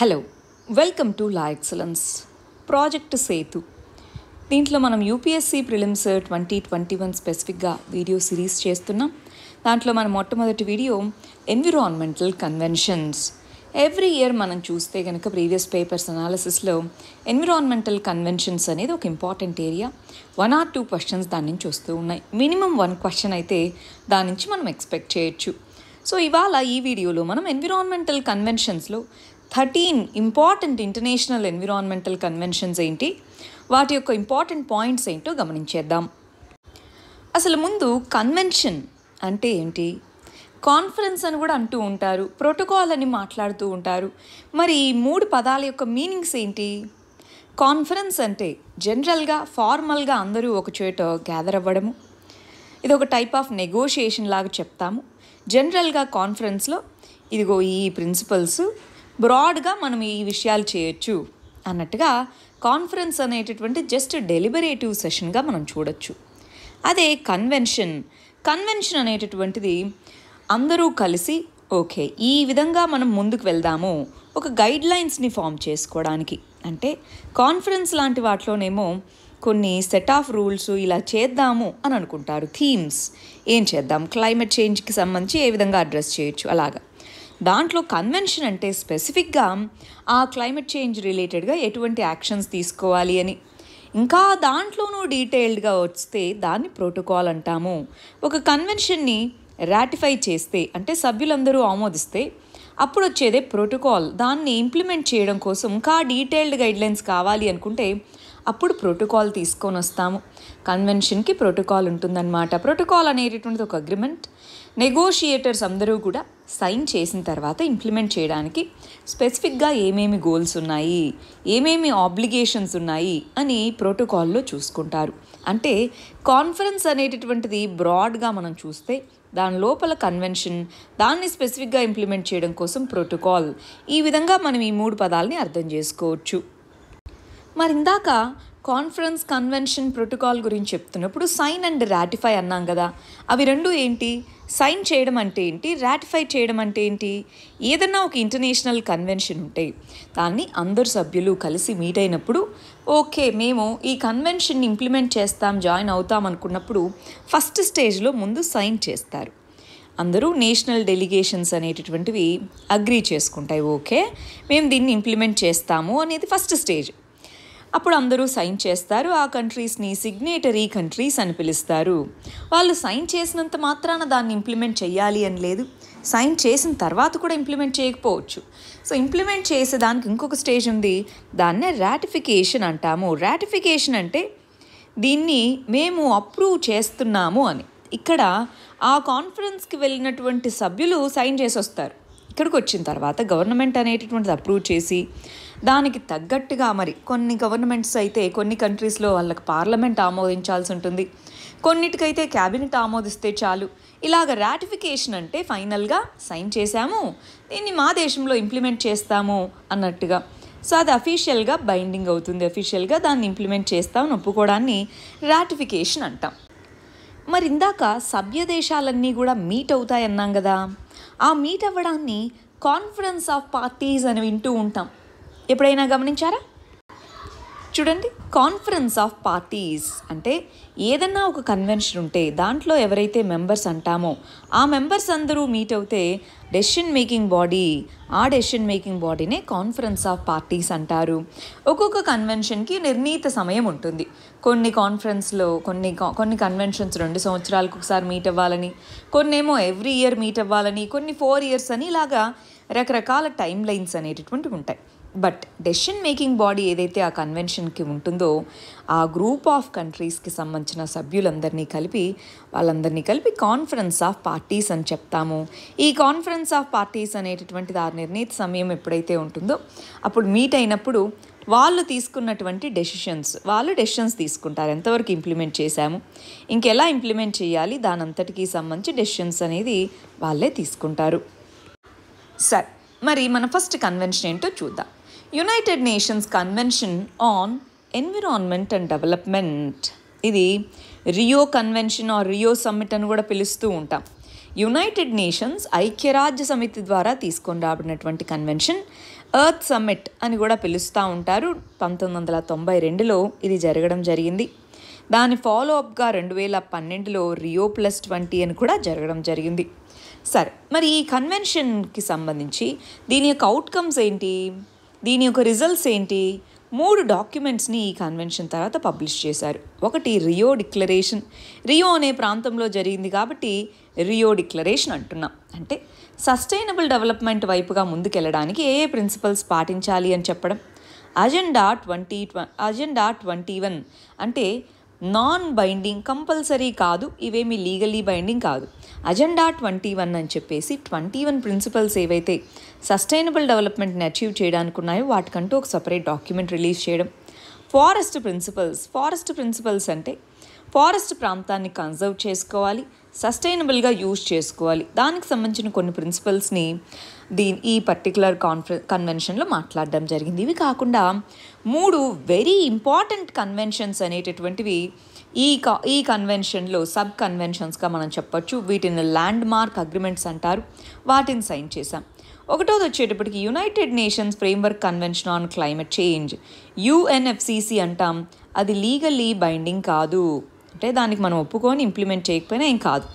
hello welcome to la excellence project Sethu దీంట్లో మనం UPSC prelims twenty twenty one స్పెసిఫిక్గా video series చేస్తున్నాం దాంట్లో మన మొట్టమొదటి video environmental conventions every year మనం చూస్తే కనుక ప్రీవియస్ పేపర్స్ అనాలిసిస్లో ఎన్విరాన్మెంటల్ కన్వెన్షన్స్ అనేది ఒక important area one or two questions దాని నుంచి వస్తూ ఉన్నాయి మినిమం వన్ క్వశ్చన్ అయితే దాని నుంచి మనం ఎక్స్పెక్ట్ చేయొచ్చు సో ఇవాళ ఈ వీడియోలో మనం ఎన్విరాన్మెంటల్ కన్వెన్షన్స్లో thirteen important international environmental conventions ఏంటి వాటి యొక్క ఇంపార్టెంట్ పాయింట్స్ ఏంటో గమనించేద్దాం అసలు ముందు కన్వెన్షన్ అంటే ఏంటి కాన్ఫరెన్స్ అని కూడా అంటూ ఉంటారు ప్రోటోకాల్ అని మాట్లాడుతూ ఉంటారు మరి ఈ మూడు పదాల యొక్క మీనింగ్స్ ఏంటి కాన్ఫరెన్స్ అంటే జనరల్గా ఫార్మల్గా అందరూ ఒక చోట గ్యాదర్ అవ్వడము ఇది ఒక టైప్ ఆఫ్ నెగోషియేషన్ లాగా చెప్తాము జనరల్గా కాన్ఫరెన్స్లో ఇదిగో ఈ ప్రిన్సిపల్స్ బ్రాడ్గా మనం ఈ విషయాలు చేయొచ్చు అన్నట్టుగా కాన్ఫరెన్స్ అనేటటువంటి జస్ట్ డెలిబరేటివ్ సెషన్గా మనం చూడొచ్చు అదే కన్వెన్షన్ కన్వెన్షన్ అనేటటువంటిది అందరూ కలిసి ఓకే ఈ విధంగా మనం ముందుకు వెళ్దాము ఒక గైడ్ లైన్స్ని ఫామ్ చేసుకోవడానికి అంటే కాన్ఫరెన్స్ లాంటి వాటిలోనేమో కొన్ని సెట్ ఆఫ్ రూల్స్ ఇలా చేద్దాము అని అనుకుంటారు థీమ్స్ ఏం చేద్దాం క్లైమేట్ చేంజ్కి సంబంధించి ఏ విధంగా అడ్రస్ చేయొచ్చు అలాగా దాంట్లో కన్వెన్షన్ అంటే స్పెసిఫిక్గా ఆ క్లైమేట్ చేంజ్ రిలేటెడ్గా ఎటువంటి యాక్షన్స్ తీసుకోవాలి అని ఇంకా దాంట్లోనూ డీటెయిల్డ్గా వస్తే దాన్ని ప్రోటోకాల్ అంటాము ఒక కన్వెన్షన్ని రాటిఫై చేస్తే అంటే సభ్యులందరూ ఆమోదిస్తే అప్పుడు వచ్చేదే ప్రోటోకాల్ దాన్ని ఇంప్లిమెంట్ చేయడం కోసం ఇంకా డీటెయిల్డ్ గైడ్లైన్స్ కావాలి అనుకుంటే అప్పుడు ప్రోటోకాల్ తీసుకొని వస్తాము కన్వెన్షన్కి ప్రోటోకాల్ ఉంటుందన్నమాట ప్రోటోకాల్ అనేటటువంటిది ఒక అగ్రిమెంట్ నెగోషియేటర్స్ అందరూ కూడా సైన్ చేసిన తర్వాత ఇంప్లిమెంట్ చేయడానికి స్పెసిఫిక్గా ఏమేమి గోల్స్ ఉన్నాయి ఏమేమి ఆబ్లిగేషన్స్ ఉన్నాయి అని ప్రోటోకాల్లో చూసుకుంటారు అంటే కాన్ఫరెన్స్ అనేటటువంటిది బ్రాడ్గా మనం చూస్తే దాని లోపల కన్వెన్షన్ దాన్ని స్పెసిఫిక్గా ఇంప్లిమెంట్ చేయడం కోసం ప్రోటోకాల్ ఈ విధంగా మనం ఈ మూడు పదాలని అర్థం చేసుకోవచ్చు మరి ఇందాక కాన్ఫరెన్స్ కన్వెన్షన్ ప్రోటోకాల్ గురించి చెప్తున్నప్పుడు సైన్ అండ్ రాటిఫై అన్నాం కదా అవి రెండు ఏంటి సైన్ చేయడం అంటే ఏంటి రాటిఫై చేయడం అంటే ఏంటి ఏదన్నా ఒక ఇంటర్నేషనల్ కన్వెన్షన్ ఉంటే దాన్ని అందరు సభ్యులు కలిసి మీట్ అయినప్పుడు ఓకే మేము ఈ కన్వెన్షన్ ఇంప్లిమెంట్ చేస్తాం జాయిన్ అవుతాం అనుకున్నప్పుడు ఫస్ట్ స్టేజ్లో ముందు సైన్ చేస్తారు అందరూ నేషనల్ డెలిగేషన్స్ అనేటటువంటివి అగ్రీ చేసుకుంటాయి ఓకే మేము దీన్ని ఇంప్లిమెంట్ చేస్తాము అనేది ఫస్ట్ స్టేజ్ అప్పుడు అందరూ సైన్ చేస్తారు ఆ కంట్రీస్ని సిగ్నేటరీ కంట్రీస్ అని పిలుస్తారు వాళ్ళు సైన్ చేసినంత మాత్రాన దాన్ని ఇంప్లిమెంట్ చేయాలి అని లేదు సైన్ చేసిన తర్వాత కూడా ఇంప్లిమెంట్ చేయకపోవచ్చు సో ఇంప్లిమెంట్ చేసేదానికి ఇంకొక స్టేజ్ ఉంది దాన్నే రాటిఫికేషన్ అంటాము రాటిఫికేషన్ అంటే దీన్ని మేము అప్రూవ్ చేస్తున్నాము అని ఇక్కడ ఆ కాన్ఫరెన్స్కి వెళ్ళినటువంటి సభ్యులు సైన్ చేసి వస్తారు ఇక్కడికి వచ్చిన తర్వాత గవర్నమెంట్ అనేటటువంటిది అప్రూవ్ చేసి దానికి తగ్గట్టుగా మరి కొన్ని గవర్నమెంట్స్ అయితే కొన్ని కంట్రీస్లో వాళ్ళకి పార్లమెంట్ ఆమోదించాల్సి ఉంటుంది కొన్నిటికైతే క్యాబినెట్ ఆమోదిస్తే చాలు ఇలాగ రాటిఫికేషన్ అంటే ఫైనల్గా సైన్ చేశాము దీన్ని మా దేశంలో ఇంప్లిమెంట్ చేస్తాము అన్నట్టుగా సో అది అఫీషియల్గా బైండింగ్ అవుతుంది అఫీషియల్గా దాన్ని ఇంప్లిమెంట్ చేస్తాం ఒప్పుకోవడాన్ని రాటిఫికేషన్ అంటాం మరి ఇందాక సభ్య దేశాలన్నీ కూడా మీట్ అవుతాయన్నాం కదా ఆ మీట్ అవ్వడాన్ని కాన్ఫరెన్స్ ఆఫ్ పార్టీస్ అని వింటూ ఉంటాం ఎప్పుడైనా గమనించారా చూడండి కాన్ఫరెన్స్ ఆఫ్ పార్టీస్ అంటే ఏదన్నా ఒక కన్వెన్షన్ ఉంటే దాంట్లో ఎవరైతే మెంబర్స్ అంటామో ఆ మెంబర్స్ అందరూ మీట్ అవుతే డెసిషన్ మేకింగ్ బాడీ ఆ డెసిషన్ మేకింగ్ బాడీనే కాన్ఫరెన్స్ ఆఫ్ పార్టీస్ అంటారు ఒక్కొక్క కన్వెన్షన్కి నిర్ణీత సమయం ఉంటుంది కొన్ని కాన్ఫరెన్స్లో కొన్ని కొన్ని కన్వెన్షన్స్ రెండు సంవత్సరాలకు ఒకసారి మీట్ అవ్వాలని కొన్ని ఏమో ఎవ్రీ ఇయర్ మీట్ అవ్వాలని కొన్ని ఫోర్ ఇయర్స్ అని ఇలాగా రకరకాల టైం లైన్స్ అనేటటువంటివి ఉంటాయి బట్ డెసిషన్ మేకింగ్ బాడీ ఏదైతే ఆ కన్వెన్షన్కి ఉంటుందో ఆ గ్రూప్ ఆఫ్ కంట్రీస్కి సంబంధించిన సభ్యులందరినీ కలిపి వాళ్ళందరినీ కలిపి కాన్ఫరెన్స్ ఆఫ్ పార్టీస్ అని చెప్తాము ఈ కాన్ఫరెన్స్ ఆఫ్ పార్టీస్ అనేటటువంటిది ఆ నిర్ణీత సమయం ఎప్పుడైతే ఉంటుందో అప్పుడు మీట్ అయినప్పుడు వాళ్ళు తీసుకున్నటువంటి డెసిషన్స్ వాళ్ళు డెసిషన్స్ తీసుకుంటారు ఎంతవరకు ఇంప్లిమెంట్ చేశాము ఇంకెలా ఇంప్లిమెంట్ చేయాలి దానంతటికి సంబంధించి డెసిషన్స్ అనేది వాళ్ళే తీసుకుంటారు సరే మరి మన ఫస్ట్ కన్వెన్షన్ ఏంటో చూద్దాం United nations convention on environment and development ఇది Rio convention or Rio summit అని కూడా పిలుస్తూ ఉంటాం యునైటెడ్ నేషన్స్ ఐక్యరాజ్య సమితి ద్వారా తీసుకొని రాబడినటువంటి కన్వెన్షన్ ఎర్త్ సమ్మిట్ అని కూడా పిలుస్తూ ఉంటారు పంతొమ్మిది వందల తొంభై రెండులో ఇది జరగడం జరిగింది దాని ఫాలో అప్గా రెండు వేల పన్నెండులో రియో ప్లస్ ట్వంటీ అని కూడా జరగడం జరిగింది సరే మరి ఈ కన్వెన్షన్కి సంబంధించి దీని యొక్క అవుట్కమ్స్ ఏంటి దీని యొక్క రిజల్ట్స్ ఏంటి మూడు డాక్యుమెంట్స్ని ఈ కన్వెన్షన్ తర్వాత పబ్లిష్ చేశారు ఒకటి రియో డిక్లరేషన్ రియో అనే ప్రాంతంలో జరిగింది కాబట్టి రియో డిక్లరేషన్ అంటున్నాం అంటే సస్టైనబుల్ డెవలప్మెంట్ వైపుగా ముందుకెళ్ళడానికి ఏ ప్రిన్సిపల్స్ పాటించాలి అని చెప్పడం agenda twenty agenda twenty one అంటే నాన్ బైండింగ్ కంపల్సరీ కాదు ఇవేమీ లీగలీ బైండింగ్ కాదు అజెండా ట్వంటీ వన్ అని చెప్పేసి ట్వంటీ వన్ ప్రిన్సిపల్స్ ఏవైతే సస్టైనబుల్ డెవలప్మెంట్ని అచీవ్ చేయడానికి ఉన్నాయో వాటికంటూ ఒక సపరేట్ డాక్యుమెంట్ రిలీజ్ చేయడం ఫారెస్ట్ ప్రిన్సిపల్స్ ఫారెస్ట్ ప్రిన్సిపల్స్ అంటే ఫారెస్ట్ ప్రాంతాన్ని కన్జర్వ్ చేసుకోవాలి సస్టైనబుల్గా యూజ్ చేసుకోవాలి దానికి సంబంధించిన కొన్ని ప్రిన్సిపల్స్ని దీని ఈ పర్టికులర్ కాన్ఫరెన్ కన్వెన్షన్లో మాట్లాడడం జరిగింది ఇవి కాకుండా మూడు వెరీ ఇంపార్టెంట్ కన్వెన్షన్స్ అనేటటువంటివి ఈ కా ఈ కన్వెన్షన్లో సబ్ కన్వెన్షన్స్గా మనం చెప్పొచ్చు వీటిని ల్యాండ్ మార్క్ అగ్రిమెంట్స్ అంటారు వాటిని సైన్ చేశాం ఒకటోది వచ్చేటప్పటికి United Nations framework convention on climate change UNFCCC అంటాం అది లీగల్లీ బైండింగ్ కాదు అంటే దానికి మనం ఒప్పుకొని ఇంప్లిమెంట్ చేయకపోయినా ఏం కాదు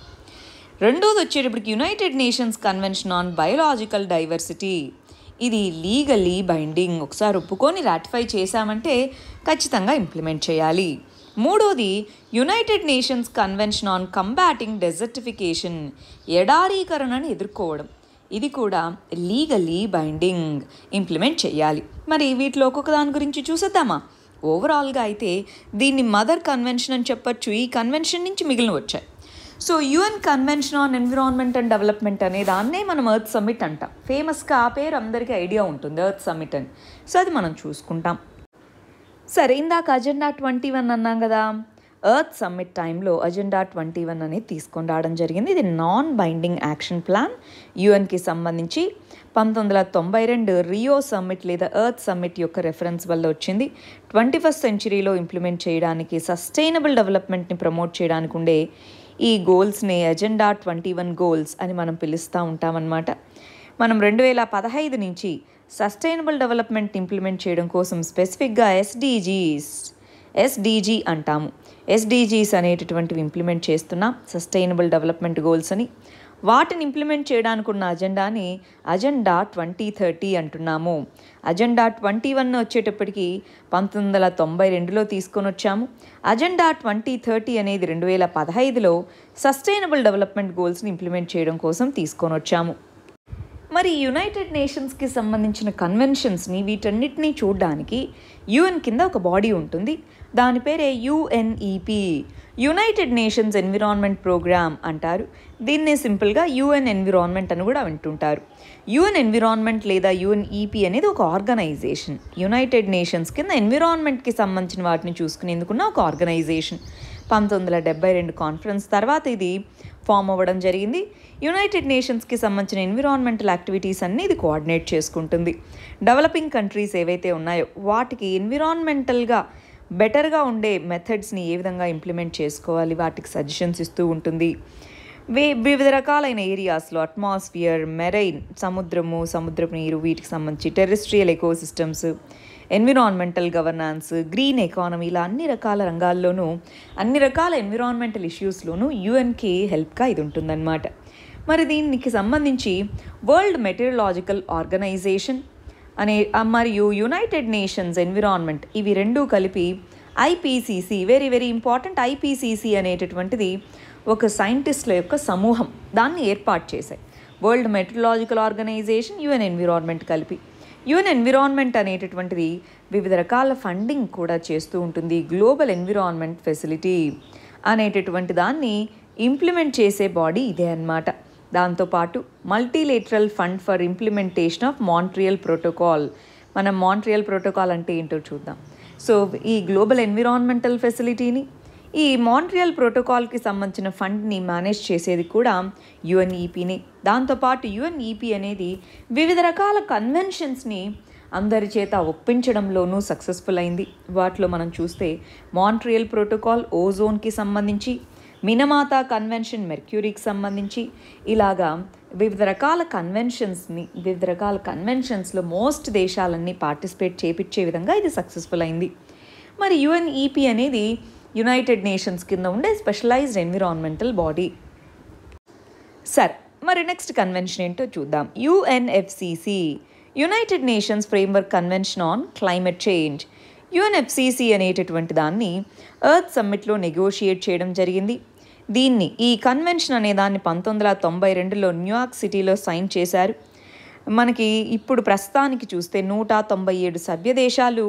రెండోది వచ్చేటప్పటికి United nations convention on biological diversity ఇది లీగల్లీ బైండింగ్ ఒకసారి ఒప్పుకొని రాటిఫై చేశామంటే ఖచ్చితంగా ఇంప్లిమెంట్ చేయాలి మూడోది United nations convention on combating desertification ఎడారీకరణను ఎదుర్కోవడం ఇది కూడా లీగలీ బైండింగ్ ఇంప్లిమెంట్ చేయాలి మరి వీటిలో ఒక్కొక్క దాని గురించి చూసేద్దామా ఓవరాల్గా అయితే దీన్ని మదర్ కన్వెన్షన్ అని చెప్పొచ్చు ఈ కన్వెన్షన్ నుంచి మిగిలిన వచ్చాయి so UN convention on environment and development అనే దాన్నే మనం ఎర్త్ సమ్మిట్ అంటాం ఫేమస్గా ఆ పేరు అందరికీ ఐడియా ఉంటుంది ఎర్త్ సమ్మిట్ అని సో అది మనం చూసుకుంటాం సరే ఇందాక అజెండా ట్వంటీ వన్ అన్నాం కదా ఎర్త్ సమ్మిట్ టైంలో అజెండా ట్వంటీ వన్ అనేది తీసుకొని రావడం జరిగింది ఇది నాన్ బైండింగ్ యాక్షన్ ప్లాన్ యుఎన్కి సంబంధించి పంతొమ్మిది వందల తొంభై రెండు రియో సమ్మిట్ లేదా ఎర్త్ సమ్మిట్ యొక్క రెఫరెన్స్ వల్ల వచ్చింది ట్వంటీ ఫస్ట్ సెంచరీలో ఇంప్లిమెంట్ చేయడానికి సస్టైనబుల్ డెవలప్మెంట్ని ప్రమోట్ చేయడానికి ఉండే ఈ గోల్స్ని అజెండా ట్వంటీ వన్ గోల్స్ అని మనం పిలుస్తూ ఉంటామన్నమాట మనం రెండు వేల పదహైదు నుంచి సస్టైనబుల్ డెవలప్మెంట్ ఇంప్లిమెంట్ చేయడం కోసం స్పెసిఫిక్గా ఎస్డీజీస్ ఎస్డీజీ అంటాము ఎస్డీజీస్ అనేటటువంటివి ఇంప్లిమెంట్ చేస్తున్న సస్టైనబుల్ డెవలప్మెంట్ గోల్స్ అని వాటిని ఇంప్లిమెంట్ చేయడానికి ఉన్న అజెండాని అజెండా ట్వంటీ థర్టీ అంటున్నాము అజెండా ట్వంటీ వన్ వచ్చేటప్పటికి పంతొమ్మిది వందల తొంభై రెండులో తీసుకొని వచ్చాము అజెండా ట్వంటీ థర్టీ అనేది రెండు వేల పదహైదులో సస్టైనబుల్ డెవలప్మెంట్ గోల్స్ని ఇంప్లిమెంట్ చేయడం కోసం తీసుకొని వచ్చాము మరి యునైటెడ్ నేషన్స్కి సంబంధించిన కన్వెన్షన్స్ని వీటన్నిటినీ చూడడానికి యుఎన్ కింద ఒక బాడీ ఉంటుంది దాని పేరే UNEP United Nations environment programme అంటారు దీన్నే సింపుల్గా యుఎన్ ఎన్విరాన్మెంట్ అని కూడా వింటుంటారు యుఎన్ ఎన్విరాన్మెంట్ లేదా యుఎన్ఈపి అనేది ఒక ఆర్గనైజేషన్ యునైటెడ్ నేషన్స్ కింద ఎన్విరాన్మెంట్కి సంబంధించిన వాటిని చూసుకునేందుకున్న ఒక ఆర్గనైజేషన్ పంతొమ్మిది వందల డెబ్బై రెండు కాన్ఫరెన్స్ తర్వాత ఇది ఫామ్ అవ్వడం జరిగింది యునైటెడ్ నేషన్స్కి సంబంధించిన ఎన్విరాన్మెంటల్ యాక్టివిటీస్ అన్నీ ఇది కోఆర్డినేట్ చేసుకుంటుంది డెవలపింగ్ కంట్రీస్ ఏవైతే ఉన్నాయో వాటికి ఎన్విరాన్మెంటల్గా బెటర్గా ఉండే మెథడ్స్ని ఏ విధంగా ఇంప్లిమెంట్ చేసుకోవాలి వాటికి సజెషన్స్ ఇస్తూ ఉంటుంది వే వివిధ రకాలైన ఏరియాస్లో అట్మాస్ఫియర్ మెరైన్ సముద్రము సముద్రపు నీరు వీటికి సంబంధించి terrestrial ecosystems environmental governance green economy ఇలా అన్ని రకాల రంగాల్లోనూ అన్ని రకాల ఎన్విరాన్మెంటల్ ఇష్యూస్లోనూ యుఎన్కే హెల్ప్గా ఇది ఉంటుందన్నమాట మరి దీనికి సంబంధించి వరల్డ్ మెటీరియలాజికల్ ఆర్గనైజేషన్ అనే మరియు యునైటెడ్ నేషన్స్ ఎన్విరాన్మెంట్ ఇవి రెండూ కలిపి IPCC very very important IPCC అనేటటువంటిది ఒక సైంటిస్టుల యొక్క సమూహం దాన్ని ఏర్పాటు చేశాయి world meteorological organisation UN environment కలిపి యుఎన్ ఎన్విరాన్మెంట్ అనేటటువంటిది వివిధ రకాల ఫండింగ్ కూడా చేస్తూ ఉంటుంది గ్లోబల్ ఎన్విరాన్మెంట్ ఫెసిలిటీ అనేటటువంటి దాన్ని ఇంప్లిమెంట్ చేసే బాడీ ఇదే అన్నమాట దాంతోపాటు multilateral fund for implementation of Montreal protocol మనం మాంట్రియల్ ప్రోటోకాల్ అంటే ఏంటో చూద్దాం సో ఈ గ్లోబల్ ఎన్విరాన్మెంటల్ ఫెసిలిటీని ఈ మాంట్రియల్ ప్రోటోకాల్కి సంబంధించిన ఫండ్ని మేనేజ్ చేసేది కూడా యుఎన్ఈపీనే దాంతోపాటు యుఎన్ఈపి అనేది వివిధ రకాల కన్వెన్షన్స్ని అందరి చేత ఒప్పించడంలోనూ సక్సెస్ఫుల్ అయింది వాటిలో మనం చూస్తే మాంట్రియల్ ప్రోటోకాల్ ఓజోన్కి సంబంధించి మినమాత కన్వెన్షన్ మెర్క్యూరీకి సంబంధించి ఇలాగా వివిధ రకాల కన్వెన్షన్స్ని వివిధ రకాల కన్వెన్షన్స్లో మోస్ట్ దేశాలన్నీ పార్టిసిపేట్ చేపించే విధంగా ఇది సక్సెస్ఫుల్ అయింది మరి యుఎన్ఈపి అనేది యునైటెడ్ నేషన్స్ కింద ఉండే స్పెషలైజ్డ్ ఎన్విరాన్మెంటల్ బాడీ సార్ మరి నెక్స్ట్ కన్వెన్షన్ ఏంటో చూద్దాం UNFCCC United Nations framework convention on climate change UNFCCC అనేటటువంటి దాన్ని ఎర్త్ సమ్మిట్లో నెగోషియేట్ చేయడం జరిగింది దీన్ని ఈ కన్వెన్షన్ అనే దాన్ని పంతొమ్మిది వందల తొంభై రెండులో న్యూయార్క్ సిటీలో సైన్ చేశారు మనకి ఇప్పుడు ప్రస్తుతానికి చూస్తే నూట తొంభై ఏడు సభ్య దేశాలు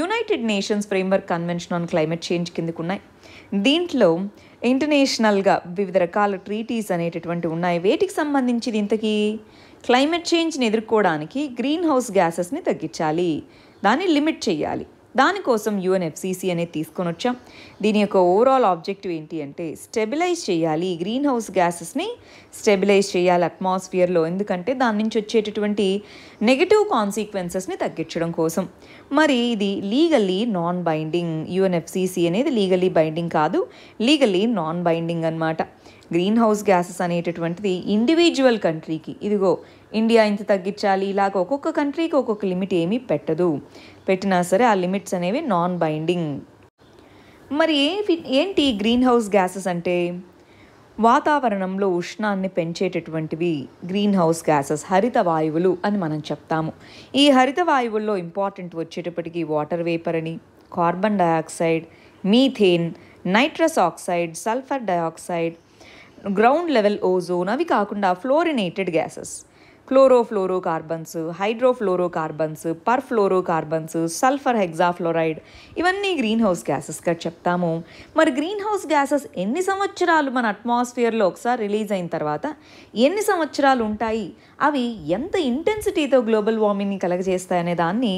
United Nations framework convention on climate change కిందకున్నాయి దీంట్లో ఇంటర్నేషనల్గా వివిధ రకాల ట్రీటీస్ అనేటటువంటి ఉన్నాయి వేటికి సంబంధించి ఇంతకీ క్లైమేట్ చేంజ్ని ఎదుర్కోవడానికి గ్రీన్ హౌస్ గ్యాసెస్ని తగ్గించాలి దాన్ని లిమిట్ చేయాలి దానికోసం యుఎన్ఎఫ్సిసి అనేది తీసుకొని వచ్చాం దీని యొక్క ఓవరాల్ ఆబ్జెక్టివ్ ఏంటి అంటే స్టెబిలైజ్ చేయాలి గ్రీన్ హౌస్ గ్యాసెస్ని స్టెబిలైజ్ చేయాలి అట్మాస్ఫియర్లో ఎందుకంటే దాని నుంచి వచ్చేటటువంటి నెగిటివ్ కాన్సిక్వెన్సెస్ని తగ్గించడం కోసం మరి ఇది లీగల్లీ నాన్ బైండింగ్ యుఎన్ఎఫ్సిసి అనేది లీగల్లీ బైండింగ్ కాదు లీగల్లీ నాన్ బైండింగ్ అనమాట గ్రీన్ హౌస్ గ్యాసెస్ అనేటటువంటిది ఇండివిజువల్ కంట్రీకి ఇదిగో ఇండియా ఇంత తగ్గించాలి ఇలాగ ఒక్కొక్క కంట్రీకి ఒక్కొక్క లిమిట్ ఏమీ పెట్టదు పెట్టినా సరే ఆ లిమిట్స్ అనేవి నాన్ బైండింగ్ మరి ఏంటి గ్రీన్ హౌస్ గ్యాసెస్ అంటే వాతావరణంలో ఉష్ణాన్ని పెంచేటటువంటివి గ్రీన్ హౌస్ గ్యాసెస్ హరిత వాయువులు అని మనం చెప్తాము ఈ హరిత వాయువుల్లో ఇంపార్టెంట్ వచ్చేటప్పటికి వాటర్ వేపర్ అని carbon dioxide methane nitrous oxide sulphur dioxide ground level ozone అవి కాకుండా fluorinated gases chlorofluoro carbons hydrofluoro carbons perfluoro carbons sulphur hexafluoride ఇవన్నీ గ్రీన్ హౌస్ గ్యాసెస్గా చెప్తాము మరి గ్రీన్ హౌస్ గ్యాసెస్ ఎన్ని సంవత్సరాలు మన అట్మాస్ఫియర్లో ఒకసారి రిలీజ్ అయిన తర్వాత ఎన్ని సంవత్సరాలు ఉంటాయి అవి ఎంత ఇంటెన్సిటీతో గ్లోబల్ వార్మింగ్ని కలగజేస్తాయనే దాన్ని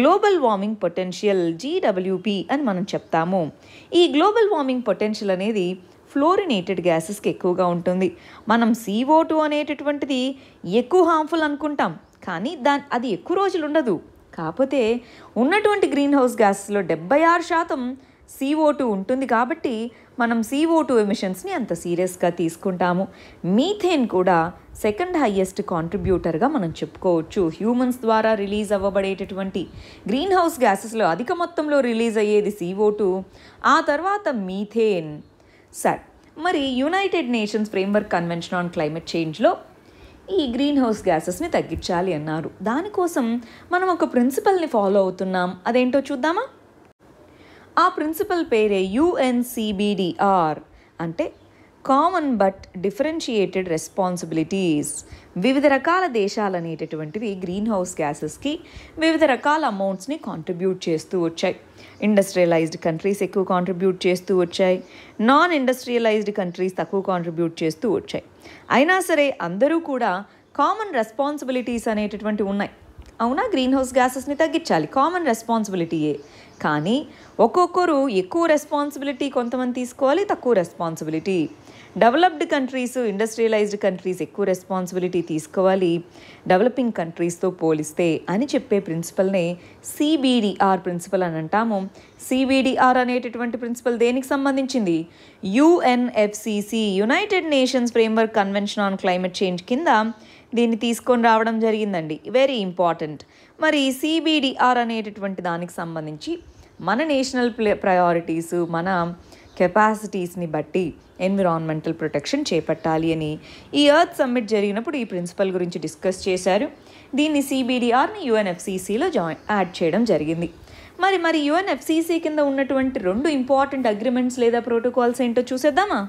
గ్లోబల్ వార్మింగ్ పొటెన్షియల్ జీడబ్ల్యూపి అని మనం చెప్తాము ఈ గ్లోబల్ వార్మింగ్ పొటెన్షియల్ అనేది ఫ్లోరినేటెడ్ గ్యాసెస్కి ఎక్కువగా ఉంటుంది మనం సీఓ టూ అనేటటువంటిది ఎక్కువ హార్మ్ఫుల్ అనుకుంటాం కానీ దా అది ఎక్కువ రోజులు ఉండదు కాకపోతే ఉన్నటువంటి గ్రీన్ హౌస్ గ్యాసెస్లో డెబ్బై ఆరు శాతం సీఓ టూ ఉంటుంది కాబట్టి మనం సీఓ టూ ఎమిషన్స్ని అంత సీరియస్గా తీసుకుంటాము మీథేన్ కూడా సెకండ్ హయ్యెస్ట్ కాంట్రిబ్యూటర్గా మనం చెప్పుకోవచ్చు హ్యూమన్స్ ద్వారా రిలీజ్ అవ్వబడేటటువంటి గ్రీన్ హౌస్ గ్యాసెస్లో అధిక మొత్తంలో రిలీజ్ అయ్యేది సీఓ టూ ఆ తర్వాత మీథేన్ సార్ మరి United Nations framework convention on climate చేంజ్లో ఈ గ్రీన్ హౌస్ గ్యాసెస్ని తగ్గించాలి అన్నారు దానికోసం మనం ఒక ప్రిన్సిపల్ని ఫాలో అవుతున్నాం అదేంటో చూద్దామా ఆ ప్రిన్సిపల్ పేరే యుఎన్సిబిడిఆర్ అంటే కామన్ బట్ డిఫరెన్షియేటెడ్ రెస్పాన్సిబిలిటీస్ వివిధ రకాల దేశాలు అనేటటువంటివి గ్రీన్ హౌస్ గ్యాసెస్కి వివిధ రకాల అమౌంట్స్ని కాంట్రిబ్యూట్ చేస్తూ వచ్చాయి ఇండస్ట్రియలైజ్డ్ కంట్రీస్ ఎక్కువ కాంట్రిబ్యూట్ చేస్తూ వచ్చాయి నాన్ ఇండస్ట్రియలైజ్డ్ కంట్రీస్ తక్కువ కాంట్రిబ్యూట్ చేస్తూ వచ్చాయి అయినా సరే అందరూ కూడా కామన్ రెస్పాన్సిబిలిటీస్ అనేటటువంటి ఉన్నాయి అవునా గ్రీన్ హౌస్ గ్యాసెస్ని తగ్గించాలి కామన్ రెస్పాన్సిబిలిటీయే కానీ ఒక్కొక్కరు ఎక్కువ రెస్పాన్సిబిలిటీ కొంతమంది తీసుకోవాలి తక్కువ responsibility developed countries industrialised countries ఎక్కువ రెస్పాన్సిబిలిటీ తీసుకోవాలి డెవలపింగ్ కంట్రీస్తో పోలిస్తే అని చెప్పే ప్రిన్సిపల్నే సిబిడిఆర్ ప్రిన్సిపల్ అని అంటాము సిబిడిఆర్ అనేటటువంటి ప్రిన్సిపల్ దేనికి సంబంధించింది UNFCCC United Nations framework convention on climate change కింద దీన్ని తీసుకొని రావడం జరిగిందండి వెరీ ఇంపార్టెంట్ మరి సిబిడిఆర్ అనేటటువంటి దానికి సంబంధించి మన నేషనల్ ప్లే మన కెపాసిటీస్ని బట్టి ఎన్విరాన్మెంటల్ ప్రొటెక్షన్ చేపట్టాలి అని ఈ ఎర్త్ సమ్మిట్ జరిగినప్పుడు ఈ ప్రిన్సిపల్ గురించి డిస్కస్ చేశారు దీన్ని సిబిడిఆర్ని యుఎన్ఎఫ్సిసిలో జాయిన్ యాడ్ చేయడం జరిగింది మరి మరి యుఎన్ఎఫ్సిసి కింద ఉన్నటువంటి రెండు ఇంపార్టెంట్ అగ్రిమెంట్స్ లేదా ప్రోటోకాల్స్ ఏంటో చూసేద్దామా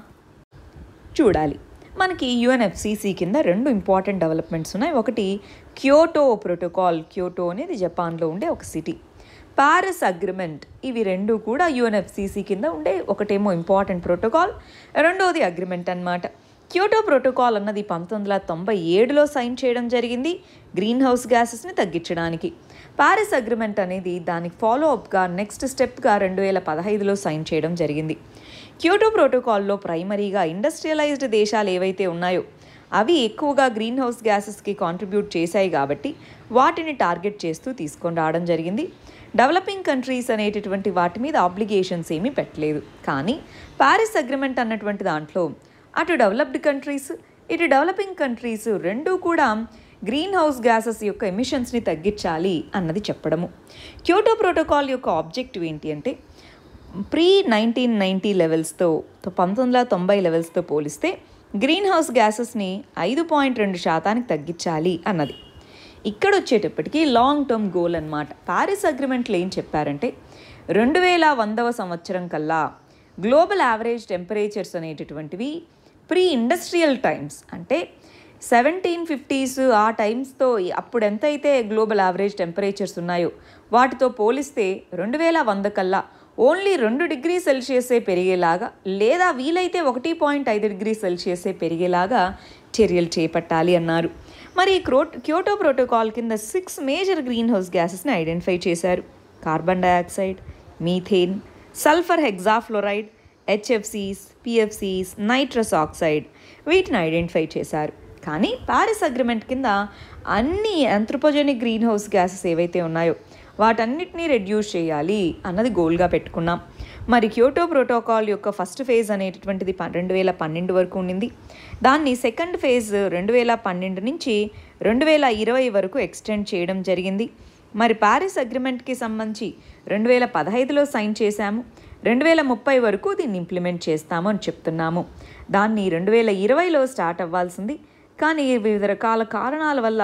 చూడాలి మనకి యుఎన్ఎఫ్సిసి కింద రెండు ఇంపార్టెంట్ డెవలప్మెంట్స్ ఉన్నాయి ఒకటి క్యోటో ప్రోటోకాల్ క్యోటో అనేది జపాన్లో ఉండే ఒక సిటీ ప్యారిస్ అగ్రిమెంట్ ఇవి రెండు కూడా యుఎన్ఎఫ్సిసి కింద ఉండే ఒకటేమో ఇంపార్టెంట్ ప్రోటోకాల్ రెండోది అగ్రిమెంట్ అనమాట క్యోటో ప్రోటోకాల్ అన్నది పంతొమ్మిది వందల తొంభై ఏడులో సైన్ చేయడం జరిగింది గ్రీన్ హౌస్ గ్యాసెస్ని తగ్గించడానికి ప్యారిస్ అగ్రిమెంట్ అనేది దానికి ఫాలో అప్గా నెక్స్ట్ స్టెప్గా రెండు వేల పదహైదులో సైన్ చేయడం జరిగింది క్యోటో ప్రోటోకాల్లో ప్రైమరీగా ఇండస్ట్రియలైజ్డ్ దేశాలు ఏవైతే ఉన్నాయో అవి ఎక్కువగా గ్రీన్ హౌస్ గ్యాసెస్కి కాంట్రిబ్యూట్ చేశాయి కాబట్టి వాటిని టార్గెట్ చేస్తూ తీసుకొని రావడం జరిగింది డెవలపింగ్ కంట్రీస్ అనేటటువంటి వాటి మీద అబ్లిగేషన్స్ ఏమీ పెట్టలేదు కానీ ప్యారిస్ అగ్రిమెంట్ అన్నటువంటి దాంట్లో అటు డెవలప్డ్ కంట్రీస్ ఇటు డెవలపింగ్ కంట్రీస్ రెండూ కూడా గ్రీన్ హౌస్ గ్యాసెస్ యొక్క ఎమిషన్స్ని తగ్గించాలి అన్నది చెప్పడము క్యోటో ప్రోటోకాల్ యొక్క ఆబ్జెక్టివ్ ఏంటి అంటే ప్రీ నైన్టీన్ నైంటీ లెవెల్స్తో పంతొమ్మిది వందల తొంభై లెవెల్స్తో పోలిస్తే గ్రీన్ హౌస్ గ్యాసెస్ని ఐదు పాయింట్ రెండు శాతానికి తగ్గించాలి అన్నది ఇక్కడ వచ్చేటప్పటికి లాంగ్ టర్మ్ గోల్ అనమాట పారిస్ అగ్రిమెంట్లో ఏం చెప్పారంటే రెండు వేల వందవ సంవత్సరం కల్లా గ్లోబల్ యావరేజ్ టెంపరేచర్స్ అనేటటువంటివి ప్రీ ఇండస్ట్రియల్ టైమ్స్ అంటే సెవెంటీన్ ఫిఫ్టీస్ ఆ టైమ్స్తో అప్పుడు ఎంతైతే గ్లోబల్ యావరేజ్ టెంపరేచర్స్ ఉన్నాయో వాటితో పోలిస్తే రెండు వేల వంద కల్లా ఓన్లీ రెండు డిగ్రీ సెల్సియసే పెరిగేలాగా లేదా వీలైతే ఒకటి పాయింట్ ఐదు డిగ్రీ సెల్సియసే పెరిగేలాగా చర్యలు చేపట్టాలి అన్నారు మరి ఈ క్రో క్యోటో ప్రోటోకాల్ కింద సిక్స్ మేజర్ గ్రీన్ హౌస్ గ్యాసెస్ని ఐడెంటిఫై చేశారు carbon dioxide methane sulphur hexafluoride హెచ్ఎఫ్సీస్ పిఎఫ్సీస్ నైట్రస్ ఆక్సైడ్ వీటిని ఐడెంటిఫై చేశారు కానీ ప్యారిస్ అగ్రిమెంట్ కింద అన్ని అంత్రపోజనిక్ గ్రీన్ హౌస్ గ్యాసెస్ ఏవైతే ఉన్నాయో వాటన్నిటినీ రెడ్యూస్ చేయాలి అన్నది గోల్గా పెట్టుకున్నాం మరి క్యోటో ప్రోటోకాల్ యొక్క ఫస్ట్ ఫేజ్ అనేటటువంటిది రెండు వేల పన్నెండు వరకు ఉండింది దాన్ని సెకండ్ ఫేజ్ రెండు వేల పన్నెండు నుంచి రెండు వేల ఇరవై వరకు ఎక్స్టెండ్ చేయడం జరిగింది మరి ప్యారిస్ అగ్రిమెంట్కి సంబంధించి రెండు వేల పదహైదులో సైన్ చేశాము రెండు వేల ముప్పై వరకు దీన్ని ఇంప్లిమెంట్ చేస్తాము అని చెప్తున్నాము దాన్ని రెండు వేల ఇరవైలో స్టార్ట్ అవ్వాల్సింది కానీ వివిధ రకాల కారణాల వల్ల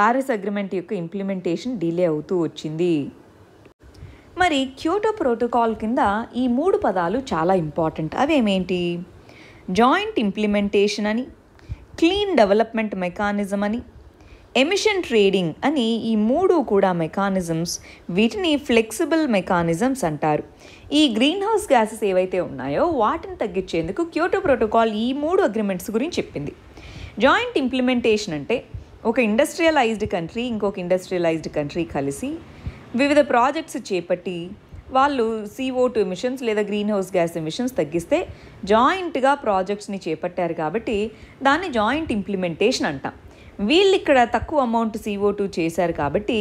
ప్యారిస్ అగ్రిమెంట్ యొక్క ఇంప్లిమెంటేషన్ డిలే అవుతూ వచ్చింది మరి క్యూటో ప్రోటోకాల్ కింద ఈ మూడు పదాలు చాలా ఇంపార్టెంట్ అవేమేంటి జాయింట్ ఇంప్లిమెంటేషన్ అని క్లీన్ డెవలప్మెంట్ మెకానిజం అని ఎమిషన్ ట్రేడింగ్ అని ఈ మూడు కూడా మెకానిజమ్స్ వీటిని ఫ్లెక్సిబుల్ మెకానిజమ్స్ అంటారు ఈ గ్రీన్ హౌస్ గ్యాసెస్ ఏవైతే ఉన్నాయో వాటిని తగ్గించేందుకు క్యోటో ప్రోటోకాల్ ఈ మూడు అగ్రిమెంట్స్ గురించి చెప్పింది జాయింట్ ఇంప్లిమెంటేషన్ అంటే ఒక ఇండస్ట్రియలైజ్డ్ కంట్రీ ఇంకొక ఇండస్ట్రియలైజ్డ్ కంట్రీ కలిసి వివిధ ప్రాజెక్ట్స్ చేపట్టి వాళ్ళు సిఓ టూ ఎమిషన్స్ లేదా గ్రీన్ హౌస్ గ్యాస్ ఎమిషన్స్ తగ్గిస్తే జాయింట్గా ప్రాజెక్ట్స్ని చేపట్టారు కాబట్టి దాన్ని జాయింట్ ఇంప్లిమెంటేషన్ అంటాం వీళ్ళు ఇక్కడ తక్కువ అమౌంట్ సీఓ టూ చేశారు కాబట్టి